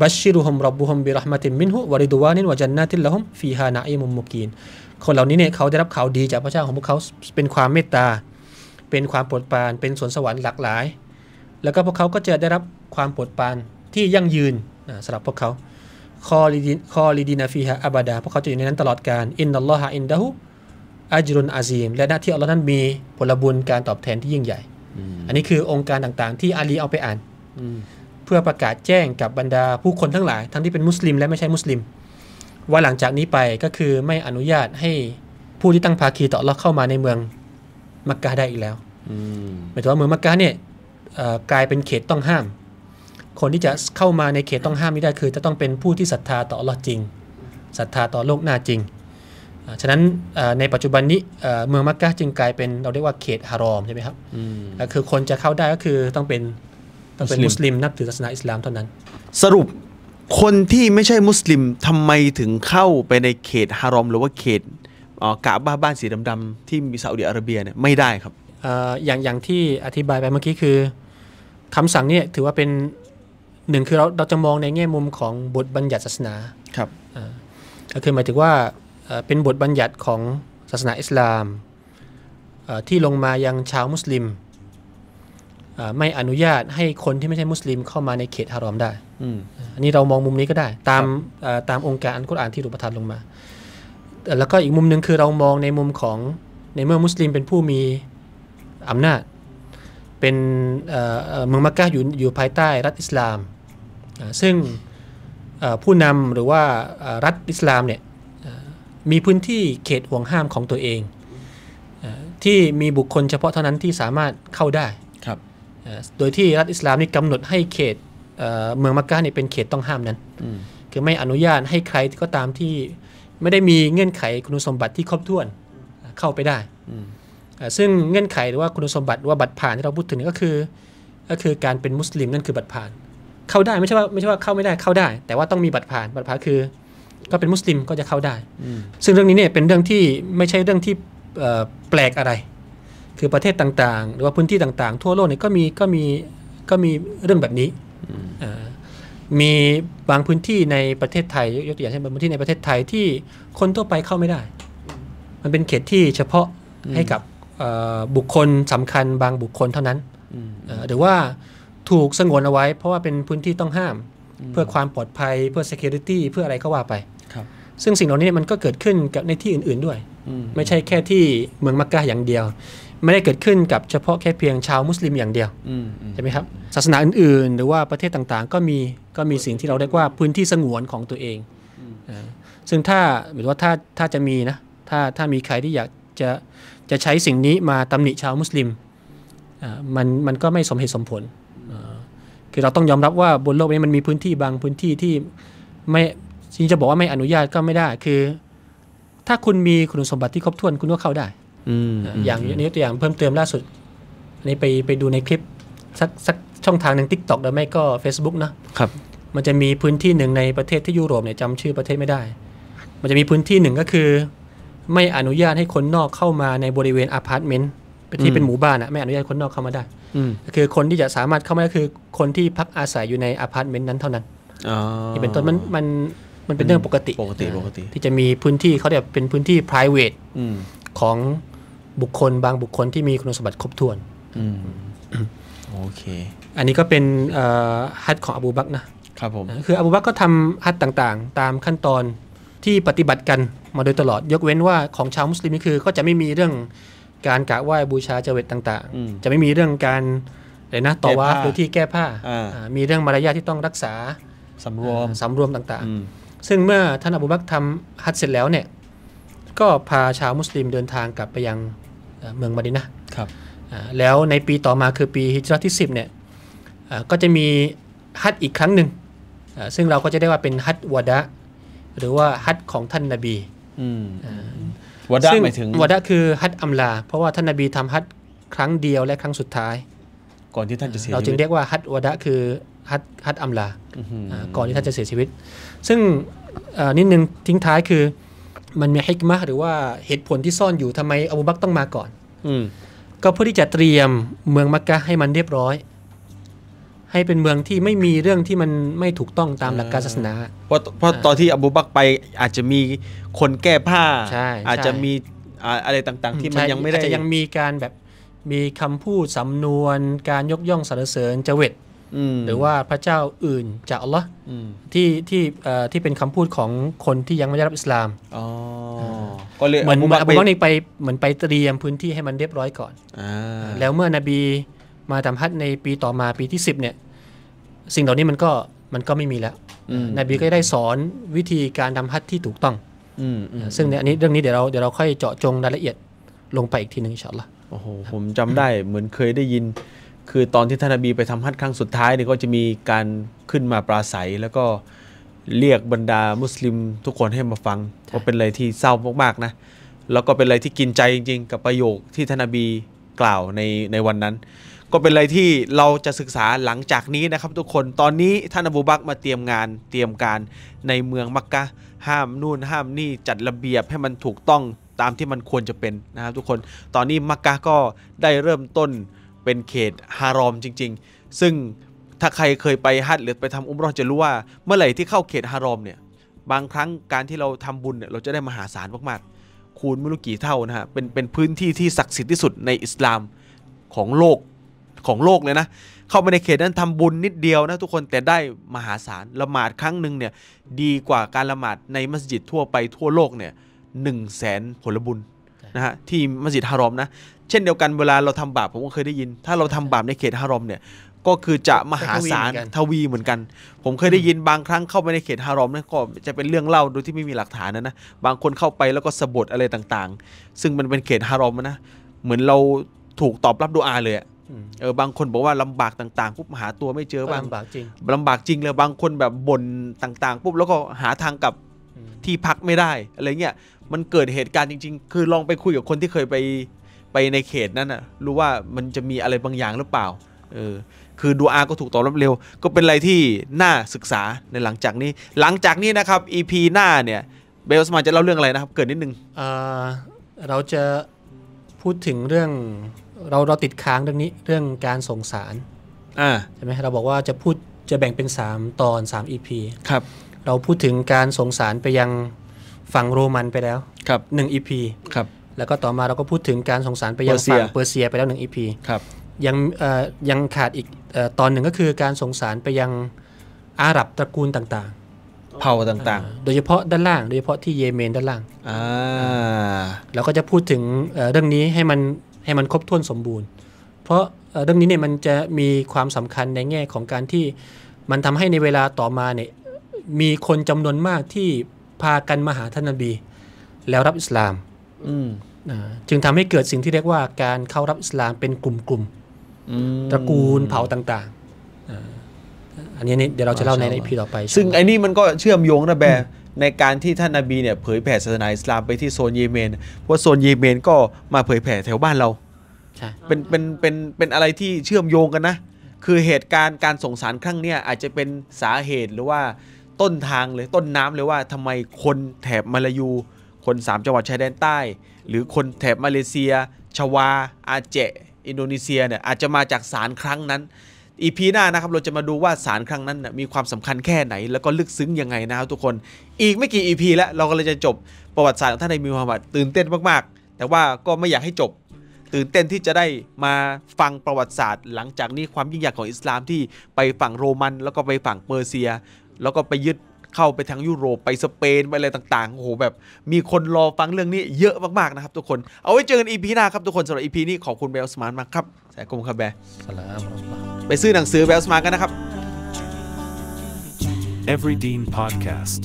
บัชชิรุฮุมรับบุฮุมบิรหมตินมินหุวาริดุวานินวะจันนาติลละฮุมฟีฮานาอิมุมมุกีนคนเหล่านี้เนี่ยเขาได้รับข่าวดีจากพระเจ้าของพวกเขาเป็นความเมตตาเป็นความโปรดปรานเป็นสวนสวรรค์หลากหลาย แล้วก็พวกเขา ก็จะได้รับความโปรดปรานที่ยั่งยืนสำหรับพวกเขาคอลิดินคอลิดินาฟีฮะอับดา เพราะเขาจะอยู่ในนั้นตลอดกาลอินนัลลอฮะอินดะฮุ อัจรุนอาซีมและหน้าที่อัลลอฮ์นั้นมีผลบุญการตอบแทนที่ยิ่งใหญ่ อันนี้คือองค์การต่างๆ ที่อาลีเอาไปอ่าน เพื่อประกาศแจ้งกับบรรดาผู้คนทั้งหลาย ทั้งที่เป็นมุสลิมและไม่ใช่มุสลิม ว่าหลังจากนี้ไปก็คือไม่อนุญาตให้ผู้ที่ตั้งภาคีต่อรัลอเข้ามาในเมืองมักกะได้อีกแล้วหมายถึงว่าเมืองมักกะเนี่ยกลายเป็นเขตต้องห้ามคนที่จะเข้ามาในเขตต้องห้ามนี้ได้คือ จะต้องเป็นผู้ที่ศรัทธาต่อลอจริงศรัทธาต่อโลกหน้าจริง ฉะนั้นในปัจจุบันนี้เมืองมักกะจึงกลายเป็นเราเรียกว่าเขตฮารอมใช่ไหมครับคือคนจะเข้าได้ก็คือต้องเป็นต้องเป็นมุสลิมนับถือศาสนาอิสลามเท่านั้น สรุปคนที่ไม่ใช่มุสลิมทำไมถึงเข้าไปในเขตฮารอม หรือว่าเขตกาบ้าบ้านสีดำๆที่มีซาอุดิอาระเบียเนี่ยไม่ได้ครับอย่างอย่างที่อธิบายไปเมื่อกี้คือคำสั่งนี่ถือว่าเป็นหนึ่งคือเราเราจะมองในแง่มุมของบทบัญญัติศาสนาครับก็คือหมายถึงว่าเป็นบทบัญญัติของศาสนาอิสลามที่ลงมายังชาวมุสลิมไม่อนุญาตให้คนที่ไม่ใช่มุสลิมเข้ามาในเขตฮารอมได้อันนี้เรามองมุมนี้ก็ได้ ตามตามองค์การอันกุรอานที่ถูกประทานลงมาแล้วก็อีกมุมหนึ่งคือเรามองในมุมของในเมื่อมุสลิมเป็นผู้มีอำนาจ เป็นเมืองมักกะอยู่อยู่ภายใต้ รัฐอิสลามซึ่งผู้นำหรือว่ารัฐอิสลามเนี่ยมีพื้นที่เขตห่วงห้ามของตัวเอง ที่มีบุคคลเฉพาะเท่านั้นที่สามารถเข้าได้ครับโดยที่รัฐอิสลามนี่กำหนดให้เขตเมืองมักกะเนี่ยเป็นเขตต้องห้ามนั้นคือไม่อนุญาตให้ใครก็ตามที่ไม่ได้มีเงื่อนไขคุณสมบัติที่ครบถ้วนเข้าไปได้ซึ่งเงื่อนไขหรือว่าคุณสมบัติว่าบัตรผ่านที่เราพูดถึงก็คือ ก็คือการเป็นมุสลิมนั่นคือบัตรผ่านเข้าได้ไม่ใช่ว่าไม่ใช่ว่าเข้าไม่ได้เข้าได้ แต่ว่าต้องมีบัตรผ่านบัตรผ่านคือ ก็เป็นมุสลิมก็จะเข้าได้ซึ่งเรื่องนี้เนี่ยเป็นเรื่องที่ไม่ใช่เรื่องที่แปลกอะไร คือประเทศต่างๆ หรือว่าพื้นที่ต่างๆ ทั่วโลกเนี่ยก็มีก็มีก็มีเรื่องแบบนี้มีบางพื้นที่ในประเทศไทยยกตัวอย่างเช่นบางพื้นที่ในประเทศไทยที่คนทั่วไปเข้าไม่ได้ มันเป็นเขตที่เฉพาะให้กับบุคคลสำคัญบางบุคคลเท่านั้นหรือว่าถูกสงวนเอาไว้ เพราะว่าเป็นพื้นที่ต้องห้าม เพื่อความปลอดภัยเพื่อ security เพื่ออะไรก็ว่าไป ครับ ซึ่งสิ่งเหล่านี้มันก็เกิดขึ้นกับในที่อื่นๆด้วย ไม่ใช่แค่ที่เมืองมักกะอย่างเดียว ไม่ได้เกิดขึ้นกับเฉพาะแค่เพียงชาวมุสลิมอย่างเดียวใช่ไหมครับ ศาสนาอื่นๆ หรือว่าประเทศต่างๆ ก็มี ก็มีสิ่งที่เราเรียกว่าพื้นที่สงวนของตัวเอง ซึ่งถ้าหมายว่าถ้า ถ้าจะมีนะ ถ้า ถ้ามีใครที่อยากจะ จะใช้สิ่งนี้มาตำหนิชาวมุสลิมมัน มันก็ไม่สมเหตุสมผลคือเราต้องยอมรับว่าบนโลกนี้มันมีพื้นที่บางพื้นที่ที่ไม่จริงจะบอกว่าไม่อนุญาตก็ไม่ได้ คือถ้าคุณมีคุณสมบัติที่ครบถ้วนคุณก็เข้าได้อย่างนี้ตัวอย่างเพิ่มเติมล่าสุดนี้ไปไปดูในคลิป สักสักช่องทางหนึ่งทิกตอกหรืวไม่ก็ Facebook นะครับ มันจะมีพื้นที่หนึ่งในประเทศที่ยุโรปเนี่ยจำชื่อประเทศไม่ได้ มันจะมีพื้นที่หนึ่งก็คือไม่อนุญาตให้คนนอกเข้ามาในบริเวณอพาร์ตเมนต์ที่เป็นหมู่บ้านอะไม่อนุญาตคนนอกเข้ามาได้คือคนที่จะสามารถเข้ามาคือคนที่พักอาศัยอยู่ในอพาร์ตเมนต์นั้นเท่านั้นนี่เป็นต้นมันมันมันเป็นเรื่องปกติปกติปกติ ที่จะมีพื้นที่เขาเรียกเป็นพื้นที่ p r i v a t e ของบุคคลบางบุคคลที่มีคุณสมบัติครบถ้วนโอเคอันนี้ก็เป็นฮัตของอบูบักนะครับผมคืออบูบักก็ทำฮัตต่างๆ ตามขั้นตอนที่ปฏิบัติกันมาโดยตลอด ยกเว้นว่าของชาวมุสลิมนี่คือก็จะไม่มีเรื่องการกะไหว้บูชาเจวิตต่าง ๆ จะไม่มีเรื่องการเลยนะต่อว่าหรือที่แก้ผ้ามีเรื่องมารยาทที่ต้องรักษาสำรวมสำรวมต่างๆ ซึ่งเมื่อท่านอบูบักทำฮัตเสร็จแล้วเนี่ยก็พาชาวมุสลิมเดินทางกลับไปยังเมืองมาดินะครับแล้วในปีต่อมาคือปีฮิจรัตที่10เนี่ยก็จะมีฮัตอีกครั้งหนึ่งซึ่งเราก็จะได้ว่าเป็นฮัตวดะหรือว่าฮัตของท่านนาบีวดะหมายถึงวดะคือฮัตอัมลา เพราะว่าท่านนบีทำฮัตครั้งเดียว และครั้งสุดท้ายก่อนที่ท่านจะเสียเราจึงเรียกว่าฮัตวดะคือฮัตฮัตอัมลา ก่อนที่ท่านจะเสียชีวิต ซึ่งนิดนึงทิ้งท้ายคือมันมีฮิกมะหรือว่าเหตุผลที่ซ่อนอยู่ทำไมอบูบักต้องมาก่อน อืก็เพื่อที่จะเตรียมเมืองมักกะให้มันเรียบร้อยให้เป็นเมืองที่ไม่มีเรื่องที่มันไม่ถูกต้องตามหลักการศาสนาเพราะเพราะตอนที่อบูบักไปอาจจะมีคนแก้ผ้า อาจจะมีอะไรต่าง ๆ ที่มันยังไม่ได้จะยังมีการแบบมีคำพูดสานวนการยกย่องสรรเสริญเจวิตหรือว่าพระเจ้าอื่นจะอัลลอฮ์ที่ที่ที่เป็นคำพูดของคนที่ยังไม่ได้รับอิสลามก็เลยเหมือนอบูบักไปเหมือนไปเตรียมพื้นที่ให้มันเรียบร้อยก่อนแล้วเมื่อนบีมาทำฮัจในปีต่อมาปีที่ 10 เนี่ย สิ่งเหล่านี้มันก็มันก็ไม่มีแล้วนบีก็ได้สอนวิธีการทำฮัจที่ถูกต้องซึ่งในอันนี้เรื่องนี้เดี๋ยวเราเดี๋ยวเราค่อยเจาะจงรายละเอียดลงไปอีกทีหนึ่งเฉชลล่ฮโอ้โหผมจำได้เหมือนเคยได้ยิน คือตอนที่ท่านนบีไปทำฮัดครั้งสุดท้ายเนี่ยก็จะมีการขึ้นมาปราศัย แล้วก็เรียกบรรดามุสลิมทุกคนให้มาฟังก็เป็นอะไรที่เศร้ามากๆนะแล้วก็เป็นอะไรที่กินใจจริงๆกับประโยคที่ท่านนบีกล่าวในในวันนั้นก็เป็นอะไรที่เราจะศึกษาหลังจากนี้นะครับ ทุกคน ตอนนี้ท่านอบูบักมาเตรียมงานเตรียมการในเมืองมักกะห้ามนู่นห้ามนี่จัดระเบียบให้มันถูกต้องตามที่มันควรจะเป็นนะครับทุกคน ตอนนี้มักกะก็ได้เริ่มต้นเป็นเขตฮารอมจริง ๆ ซึ่งถ้าใครเคยไปฮัทหรือไปทำอุมรอจะรู้ว่าเมื่อไหร่ที่เข้าเขตฮารอมเนี่ย บางครั้งการที่เราทำบุญเนี่ยเราจะได้มหาศาลมากๆ คูณไม่รู้กี่เท่านะฮะ เป็นเป็นพื้นที่ที่ศักดิ์สิทธิ์ที่สุดในอิสลามของโลกของโลกเลยนะ เข้าไปในเขตนั้นทำบุญนิดเดียวนะ ทุกคนแต่ได้มหาศาล ละหมาดครั้งหนึ่งเนี่ยดีกว่าการละหมาดในมัสยิดทั่วไปทั่วโลกเนี่ยหนึ่งแสนผลบุญนะฮะที่มัสยิดฮารอมนะ เช่นเดียวกันเวลาเราทำบาปผมก็เคยได้ยิน ถ้าเราทำบาปในเขตฮารอมเนี่ยก็คือจะมหาศาลทวีเหมือนกัน ผมเคยได้ยินบางครั้งเข้าไปในเขตฮารอมนะก็จะเป็นเรื่องเล่าโดยที่ไม่มีหลักฐานนะนะบางคนเข้าไปแล้วก็สะบดอะไรต่างๆ ซึ่งมันเป็นเขตฮารอมนะเหมือนเราถูกตอบรับดูอาเลยเออบางคนบอกว่าลำบากต่าง ๆ ปุ๊บหาตัวไม่เจอบ้างลำบากจริงลำบากจริงเลยบางคนแบบบ่นต่างๆปุ๊บแล้วก็หาทางกลับที่พักไม่ได้ อะไรเงี้ยมันเกิดเหตุการณ์จริง ๆ คือลองไปคุยกับคนที่เคยไปไปในเขตนั้นอ่ะรู้ว่ามันจะมีอะไรบางอย่างหรือเปล่าเออคือดูอา ก็ถูกตอบรับเร็ว ก็เป็นอะไรที่น่าศึกษาในหลังจากนี้หลังจากนี้นะครับ EP หน้าเนี่ยเบลสมาจะเล่าเรื่องอะไรนะครับ เกิดนิดนึงเราจะพูดถึงเรื่องเราเราติดค้างเรื่องนี้เรื่องการส่งสารอ่าใช่ไหมเราบอกว่าจะพูดจะแบ่งเป็น 3 ตอน 3 EP ครับ เราพูดถึงการส่งสารไปยังฝั่งโรมันไปแล้วครับ1 EP ครับแล้วก็ต่อมาเราก็พูดถึงการส่งสารไปยังฝั่งเปอร์เซียไปแล้ว1 EP ครับยังยังขาดอีกตอนหนึ่งก็คือการส่งสารไปยังอาหรับตระกูลต่าง ๆ เผ่าต่างๆ โดยเฉพาะด้านล่าง โดยเฉพาะที่เยเมนด้านล่างเราก็จะพูดถึงเรื่องนี้ให้มันให้มันครบถ้วนสมบูรณ์ เพราะเรื่องนี้เนี่ยมันจะมีความสำคัญในแง่ของการที่มันทำให้ในเวลาต่อมาเนี่ยมีคนจำนวนมากที่พากันมาหาท่านนบี แล้วรับอิสลาม จึงทำให้เกิดสิ่งที่เรียกว่าการเข้ารับอิสลามเป็นกลุ่มๆ ตระกูลเผ่าต่างๆอันนี้เดี๋ยวเราจะเล่าในอีพีต่อไป ซึ่งไอ้นี่มันก็เชื่อมโยงนะแบบในการที่ท่านนาบีเนี่ยเผยแผ่ศาสนาอิสลามไปที่โซนเยเมน เพราะโซนเยเมนก็มาเผยแผ่แถวบ้านเราใช่เป็นเป็นเป็นเป็นอะไรที่เชื่อมโยงกันนะ คือเหตุการณ์การส่งสารครั้งเนี้ยอาจจะเป็นสาเหตุหรือว่าต้นทางเลยต้นน้ำเลยว่าทำไมคนแถบมาลายู คน 3จังหวัดชายแดนใต้ หรือคนแถบมาเลเซีย ชวาอาเจอินโดนีเซียเนี่ยอาจจะมาจากสารครั้งนั้นอีพีหน้านะครับเราจะมาดูว่าสารครั้งนั้นนะมีความสำคัญแค่ไหนแล้วก็ลึกซึ้งยังไงนะครับทุกคนอีกไม่กี่อีพีแล้วเราก็เลยจะจบประวัติศาสตร์ของท่านในมควฮัมมัดตื่นเต้นมาก ๆ แต่ว่าก็ไม่อยากให้จบ ตื่นเต้นที่จะได้มาฟังประวัติศาสตร์ หลังจากนี้ความยิ่งใหญ่ของอิสลามที่ไปฝั่งโรมันแล้วก็ไปฝั่งเปอร์เซีย แล้วก็ไปยึดเข้าไปทางยุโรปไปสเปนไปอะไรต่างๆโอ้โหแบบมีคนรอฟังเรื่องนี้เยอะมากๆนะครับทุกคนเอาไว้เจอกันอีพีหน้าครับทุกคนสำหรับอีพีนี้ขอบคุณเบลสมานมากครับแต่กลมคาแบร์ไปซื้อหนังสือแบลสมากันนะครับ Every Dean Podcast